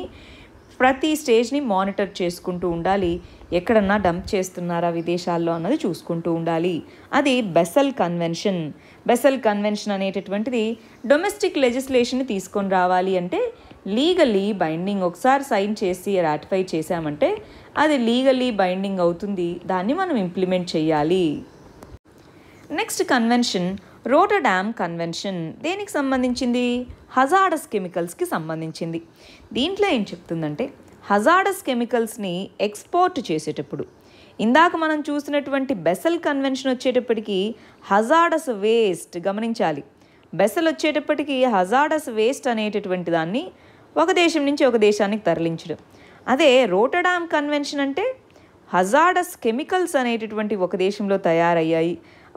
ప్రతి స్టేజ్ని మానిటర్ చేసుకుంటూ ఉండాలి ఎక్కడన్నా డంప్ చేస్తున్నారా విదేశాల్లో అన్నది చూసుకుంటూ ఉండాలి అది బెసల్ కన్వెన్షన్ బెసల్ కన్వెన్షన్ అనేటటువంటిది డొమెస్టిక్ లెజిస్లేషన్ తీసుకొని రావాలి అంటే లీగల్లీ బైండింగ్ ఒకసారి సైన్ చేసి రాటిఫై చేశామంటే అది లీగల్లీ బైండింగ్ అవుతుంది దాన్ని మనం ఇంప్లిమెంట్ చేయాలి నెక్స్ట్ కన్వెన్షన్ రోటడామ్ కన్వెన్షన్ దేనికి సంబంధించింది హజాడస్ కెమికల్స్కి సంబంధించింది దీంట్లో ఏం చెప్తుందంటే హజాడస్ కెమికల్స్ని ఎక్స్పోర్ట్ చేసేటప్పుడు ఇందాక మనం చూసినటువంటి బెసల్ కన్వెన్షన్ వచ్చేటప్పటికి హజాడస్ వేస్ట్ గమనించాలి బెసల్ వచ్చేటప్పటికి హజాడస్ వేస్ట్ అనేటటువంటి దాన్ని ఒక దేశం నుంచి ఒక దేశానికి తరలించడం అదే రోటడామ్ కన్వెన్షన్ అంటే హజాడస్ కెమికల్స్ అనేటటువంటి ఒక దేశంలో తయారయ్యాయి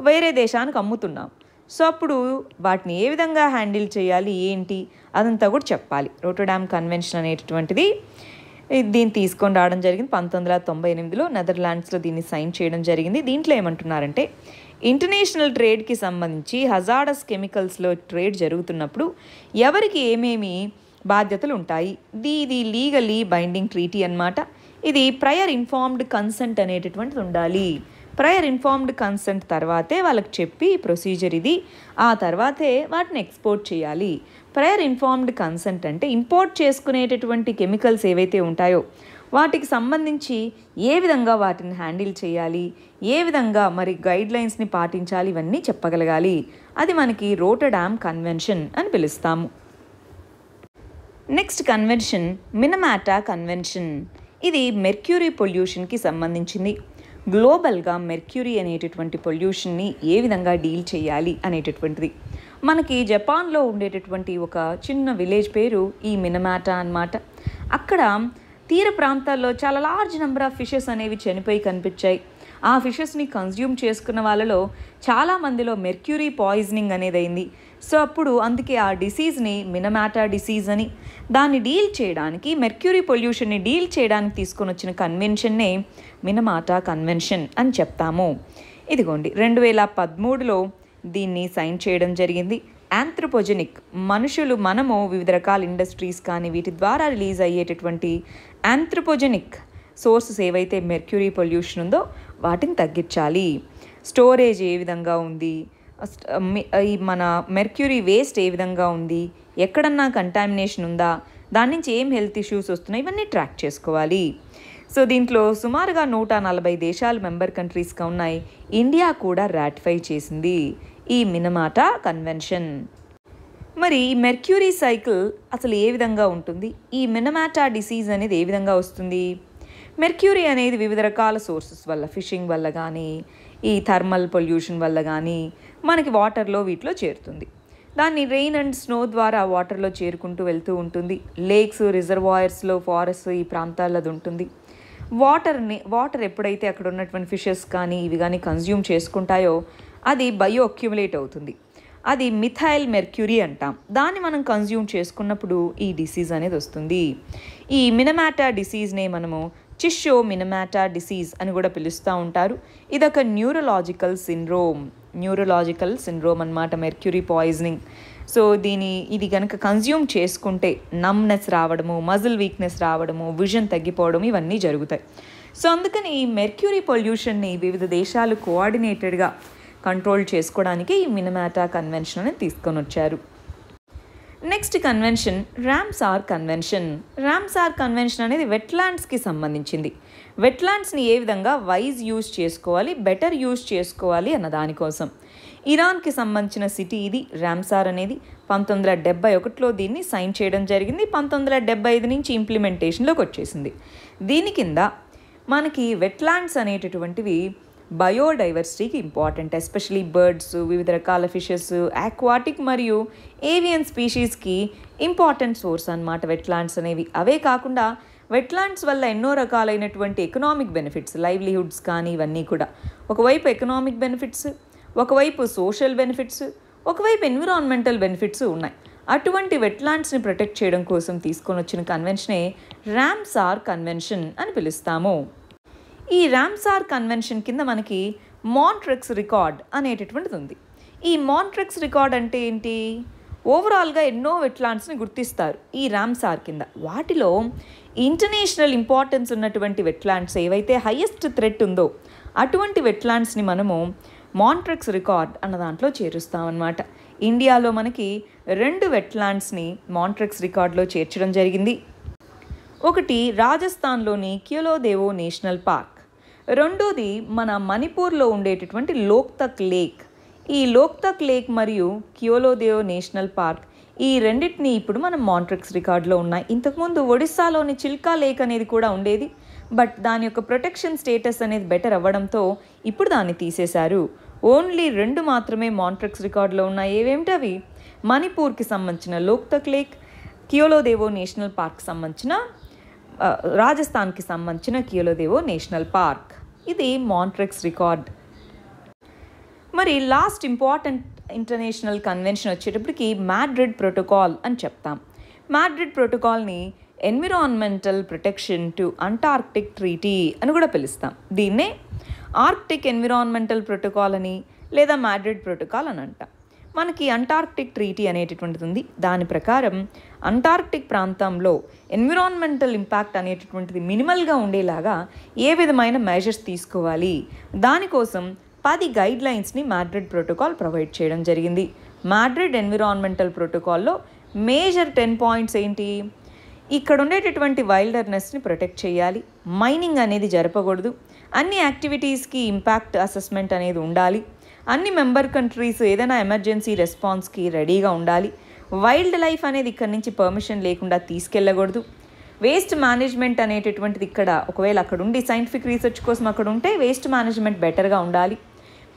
వేరే దేశానికి అమ్ముతున్నాం సో అప్పుడు వాటిని ఏ విధంగా హ్యాండిల్ చేయాలి ఏంటి అదంతా కూడా చెప్పాలి రోటడామ్ కన్వెన్షన్ అనేటటువంటిది దీన్ని తీసుకొని రావడం జరిగింది పంతొమ్మిది వందల తొంభై ఎనిమిదిలో నెదర్లాండ్స్లో దీన్ని సైన్ చేయడం జరిగింది దీంట్లో ఏమంటున్నారంటే ఇంటర్నేషనల్ ట్రేడ్కి సంబంధించి హజార్డస్ కెమికల్స్లో ట్రేడ్ జరుగుతున్నప్పుడు ఎవరికి ఏమేమి బాధ్యతలు ఉంటాయి ఇది లీగలీ బైండింగ్ ట్రీటీ అనమాట ఇది ప్రయర్ ఇన్ఫార్మ్డ్ కన్సెంట్ అనేటటువంటిది ఉండాలి ప్రయర్ ఇన్ఫార్మ్డ్ కన్సెంట్ తర్వాతే వాళ్ళకి చెప్పి ప్రొసీజర్ ఇది ఆ తర్వాతే వాటిని ఎక్స్పోర్ట్ చేయాలి ప్రయర్ ఇన్ఫార్మ్డ్ కన్సెంట్ అంటే ఇంపోర్ట్ చేసుకునేటటువంటి కెమికల్స్ ఏవైతే ఉంటాయో వాటికి సంబంధించి ఏ విధంగా వాటిని హ్యాండిల్ చేయాలి ఏ విధంగా మరి గైడ్ లైన్స్ని పాటించాలి ఇవన్నీ చెప్పగలగాలి అది మనకి రోటడామ్ కన్వెన్షన్ అని పిలుస్తాము నెక్స్ట్ కన్వెన్షన్ మినమాటా కన్వెన్షన్ ఇది మెర్క్యూరీ పొల్యూషన్కి సంబంధించింది గ్లోబల్గా మెర్క్యూరీ అనేటటువంటి పొల్యూషన్ని ఏ విధంగా డీల్ చేయాలి అనేటటువంటిది మనకి జపాన్లో ఉండేటటువంటి ఒక చిన్న విలేజ్ పేరు ఈ మినమాట అనమాట అక్కడ తీర ప్రాంతాల్లో చాలా లార్జ్ నెంబర్ ఆఫ్ ఫిషెస్ అనేవి చనిపోయి కనిపించాయి ఆ ఫిషెస్ని కన్స్యూమ్ చేసుకున్న వాళ్ళలో చాలామందిలో మెర్క్యూరీ పాయిజనింగ్ అనేది అయింది సో అప్పుడు అందుకే ఆ డిసీజ్ని మినమాటా డిసీజ్ అని దాన్ని డీల్ చేయడానికి మెర్క్యూరీ పొల్యూషన్ని డీల్ చేయడానికి తీసుకొని వచ్చిన కన్వెన్షన్నే మినమాటా కన్వెన్షన్ అని చెప్తాము ఇదిగోండి రెండు వేల పదమూడులో దీన్ని సైన్ చేయడం జరిగింది యాంథ్రోపోజెనిక్ మనుషులు మనము వివిధ రకాల ఇండస్ట్రీస్ కానీ వీటి ద్వారా రిలీజ్ అయ్యేటటువంటి యాంథ్రోపోజెనిక్ సోర్సెస్ ఏవైతే మెర్క్యూరీ పొల్యూషన్ ఉందో వాటిని తగ్గించాలి స్టోరేజ్ ఏ విధంగా ఉంది ఈ మన మెర్క్యూరీ వేస్ట్ ఏ విధంగా ఉంది ఎక్కడన్నా కంటామినేషన్ ఉందా దాని నుంచి ఏం హెల్త్ ఇష్యూస్ వస్తున్నాయి ఇవన్నీ ట్రాక్ చేసుకోవాలి సో దీంట్లో సుమారుగా నూట నలభై దేశాలు మెంబర్ కంట్రీస్గా ఉన్నాయి ఇండియా కూడా రాటిఫై చేసింది ఈ మినమాట కన్వెన్షన్ మరి ఈ మెర్క్యూరీ సైకిల్ అసలు ఏ విధంగా ఉంటుంది ఈ మినమాటా డిసీజ్ అనేది ఏ విధంగా వస్తుంది మెర్క్యూరీ అనేది వివిధ రకాల సోర్సెస్ వల్ల ఫిషింగ్ వల్ల కానీ ఈ థర్మల్ పొల్యూషన్ వల్ల కానీ మనకి వాటర్లో వీటిలో చేరుతుంది దాన్ని రెయిన్ అండ్ స్నో ద్వారా వాటర్లో చేరుకుంటూ వెళ్తూ ఉంటుంది లేక్స్ రిజర్వాయర్స్లో ఫారెస్ట్ ఈ ప్రాంతాల్లో ఉంటుంది వాటర్ని వాటర్ ఎప్పుడైతే అక్కడ ఉన్నటువంటి ఫిషెస్ కానీ ఇవి కానీ కన్జ్యూమ్ చేసుకుంటాయో అది బయో అక్యుములేట్ అవుతుంది అది మిథైల్ మెర్క్యూరీ అంటాం దాన్ని మనం కన్జ్యూమ్ చేసుకున్నప్పుడు ఈ డిసీజ్ అనేది వస్తుంది ఈ మినమాటా డిసీజ్నే మనము చిషో మినమాటా డిసీజ్ అని కూడా పిలుస్తూ ఉంటారు ఇదొక న్యూరలాజికల్ సిండ్రోమ్ న్యూరలాజికల్ సిండ్రోమ్ అనమాట మెర్క్యూరీ పాయిజనింగ్ సో దీని ఇది కనుక కన్జ్యూమ్ చేసుకుంటే నమ్నెస్ రావడము మజిల్ వీక్నెస్ రావడము విజన్ తగ్గిపోవడం ఇవన్నీ జరుగుతాయి సో అందుకని ఈ మెర్క్యూరీ పొల్యూషన్ని వివిధ దేశాలు కోఆర్డినేటెడ్గా కంట్రోల్ చేసుకోవడానికి ఈ మినమాటా కన్వెన్షన్ అని తీసుకొని వచ్చారు next convention Ramsar convention Ramsar convention అనేది వెట్లాండ్స్కి సంబంధించింది వెట్లాండ్స్ని ఏ విధంగా వైజ్ యూజ్ చేసుకోవాలి బెటర్ యూజ్ చేసుకోవాలి అన్న దానికోసం ఇరాన్కి సంబంధించిన సిటీ ఇది ర్యామ్సార్ అనేది పంతొమ్మిది వందల డెబ్బై ఒకటిలో దీన్ని సైన్ చేయడం జరిగింది పంతొమ్మిది వందల డెబ్బై ఐదు నుంచి ఇంప్లిమెంటేషన్లోకి వచ్చేసింది దీని కింద మనకి వెట్లాండ్స్ అనేటటువంటివి బయోడైవర్సిటీకి ఇంపార్టెంట్ ఎస్పెషలీ బర్డ్స్ వివిధ రకాల ఫిషెస్ ఆక్వాటిక్ మరియు ఏవియన్ స్పీషీస్కి ఇంపార్టెంట్ సోర్స్ అనమాట వెట్లాండ్స్ అనేవి అవే కాకుండా వెట్లాండ్స్ వల్ల ఎన్నో రకాలైనటువంటి ఎకనామిక్ బెనిఫిట్స్ లైవ్లీహుడ్స్ కానీ ఇవన్నీ కూడా ఒకవైపు ఎకనామిక్ బెనిఫిట్స్ ఒకవైపు సోషల్ బెనిఫిట్స్ ఒకవైపు ఎన్విరాన్మెంటల్ బెనిఫిట్స్ ఉన్నాయి అటువంటి వెట్లాండ్స్ని ప్రొటెక్ట్ చేయడం కోసం తీసుకొని వచ్చిన కన్వెన్షనే ర్యామ్సార్ కన్వెన్షన్ అని పిలుస్తాము ఈ రామ్సార్ కన్వెన్షన్ కింద మనకి మాంట్రెక్స్ రికార్డ్ అనేటటువంటిది ఉంది ఈ మాంట్రెక్స్ రికార్డ్ అంటే ఏంటి ఓవరాల్గా ఎన్నో వెట్లాండ్స్ని గుర్తిస్తారు ఈ రామ్సార్ కింద వాటిలో ఇంటర్నేషనల్ ఇంపార్టెన్స్ ఉన్నటువంటి వెట్లాండ్స్ ఏవైతే హయ్యెస్ట్ థ్రెట్ ఉందో అటువంటి వెట్లాండ్స్ని మనము మాంట్రెక్స్ రికార్డ్ అన్న దాంట్లో చేరుస్తామన్నమాట ఇండియాలో మనకి రెండు వెట్లాండ్స్ని మాంట్రెక్స్ రికార్డులో చేర్చడం జరిగింది ఒకటి రాజస్థాన్లోని క్యూలోదేవో నేషనల్ పార్క్ రెండోది మన మణిపూర్లో ఉండేటటువంటి లోక్తక్ లేక్ ఈ లోక్తక్ లేక్ మరియు క్యోలోదేవ్ నేషనల్ పార్క్ ఈ రెండింటిని ఇప్పుడు మనం మాంట్రిక్స్ రికార్డులో ఉన్నాయి ఇంతకుముందు ఒడిస్సాలోని చిల్కా లేక్ అనేది కూడా ఉండేది బట్ దాని యొక్క ప్రొటెక్షన్ స్టేటస్ అనేది బెటర్ అవ్వడంతో ఇప్పుడు దాన్ని తీసేశారు ఓన్లీ రెండు మాత్రమే మాంట్రిక్స్ రికార్డులో ఉన్నాయి ఏవేమిటి అవి మణిపూర్కి సంబంధించిన Loktak lake Keoladeo national park సంబంధించిన రాజస్థాన్కి సంబంధించిన కియోలోదేవో నేషనల్ పార్క్ ఇది మాంట్రెక్స్ రికార్డ్ మరి లాస్ట్ ఇంపార్టెంట్ ఇంటర్నేషనల్ కన్వెన్షన్ వచ్చేటప్పటికి మాడ్రిడ్ ప్రోటోకాల్ అని చెప్తాం మాడ్రిడ్ ప్రోటోకాల్ని environmental protection to Antarctic treaty అని కూడా పిలుస్తాం దీన్నే ఆర్క్టిక్ ఎన్విరాన్మెంటల్ ప్రోటోకాల్ అని లేదా మాడ్రిడ్ ప్రోటోకాల్ అని అంటాం మనకి అంటార్క్టిక్ ట్రీటీ అనేటటువంటిది ఉంది దాని ప్రకారం అంటార్క్టిక్ ప్రాంతంలో ఎన్విరాన్మెంటల్ ఇంపాక్ట్ అనేటటువంటిది మినిమల్గా ఉండేలాగా ఏ విధమైన మెజర్స్ తీసుకోవాలి దానికోసం పది గైడ్ లైన్స్ని మ్యాడ్రిడ్ ప్రోటోకాల్ ప్రొవైడ్ చేయడం జరిగింది మ్యాడ్రిడ్ ఎన్విరాన్మెంటల్ ప్రోటోకాల్లో మేజర్ టెన్ పాయింట్స్ ఏంటి ఇక్కడ ఉండేటటువంటి వైల్డర్నెస్ని ప్రొటెక్ట్ చేయాలి మైనింగ్ అనేది జరపకూడదు అన్ని యాక్టివిటీస్కి ఇంపాక్ట్ అసెస్మెంట్ అనేది ఉండాలి అన్ని మెంబర్ కంట్రీస్ ఏదైనా ఎమర్జెన్సీ రెస్పాన్స్కి రెడీగా ఉండాలి వైల్డ్ లైఫ్ అనేది ఇక్కడ నుంచి పర్మిషన్ లేకుండా తీసుకెళ్ళకూడదు వేస్ట్ మేనేజ్మెంట్ అనేటటువంటిది ఇక్కడ ఒకవేళ అక్కడ ఉండి సైంటిఫిక్ రీసెర్చ్ కోసం అక్కడ ఉంటే వేస్ట్ మేనేజ్మెంట్ బెటర్గా ఉండాలి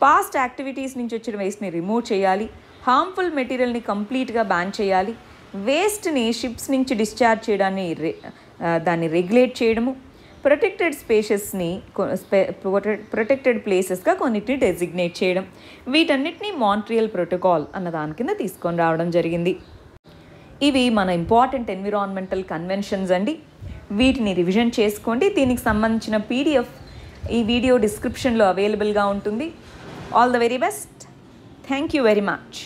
పాస్ట్ యాక్టివిటీస్ నుంచి వచ్చిన వేస్ట్ని రిమూవ్ చేయాలి హార్మ్ఫుల్ మెటీరియల్ని కంప్లీట్గా బ్యాన్ చేయాలి వేస్ట్ని షిప్స్ నుంచి డిశ్చార్జ్ చేయడాన్ని దాన్ని రెగ్యులేట్ చేయడము ప్రొటెక్టెడ్ స్పేషెస్ని ప్రొటెక్టెడ్ ప్లేసెస్గా కొన్నిటిని డెసిగ్నేట్ చేయడం వీటన్నిటిని మాంట్రియల్ ప్రోటోకాల్ అన్న దాని కింద తీసుకొని రావడం జరిగింది ఇవి మన ఇంపార్టెంట్ ఎన్విరాన్మెంటల్ కన్వెన్షన్స్ అండి వీటిని రివిజన్ చేసుకోండి దీనికి సంబంధించిన పీడిఎఫ్ ఈ వీడియో డిస్క్రిప్షన్లో అవైలబుల్గా ఉంటుంది all the very best thank you very much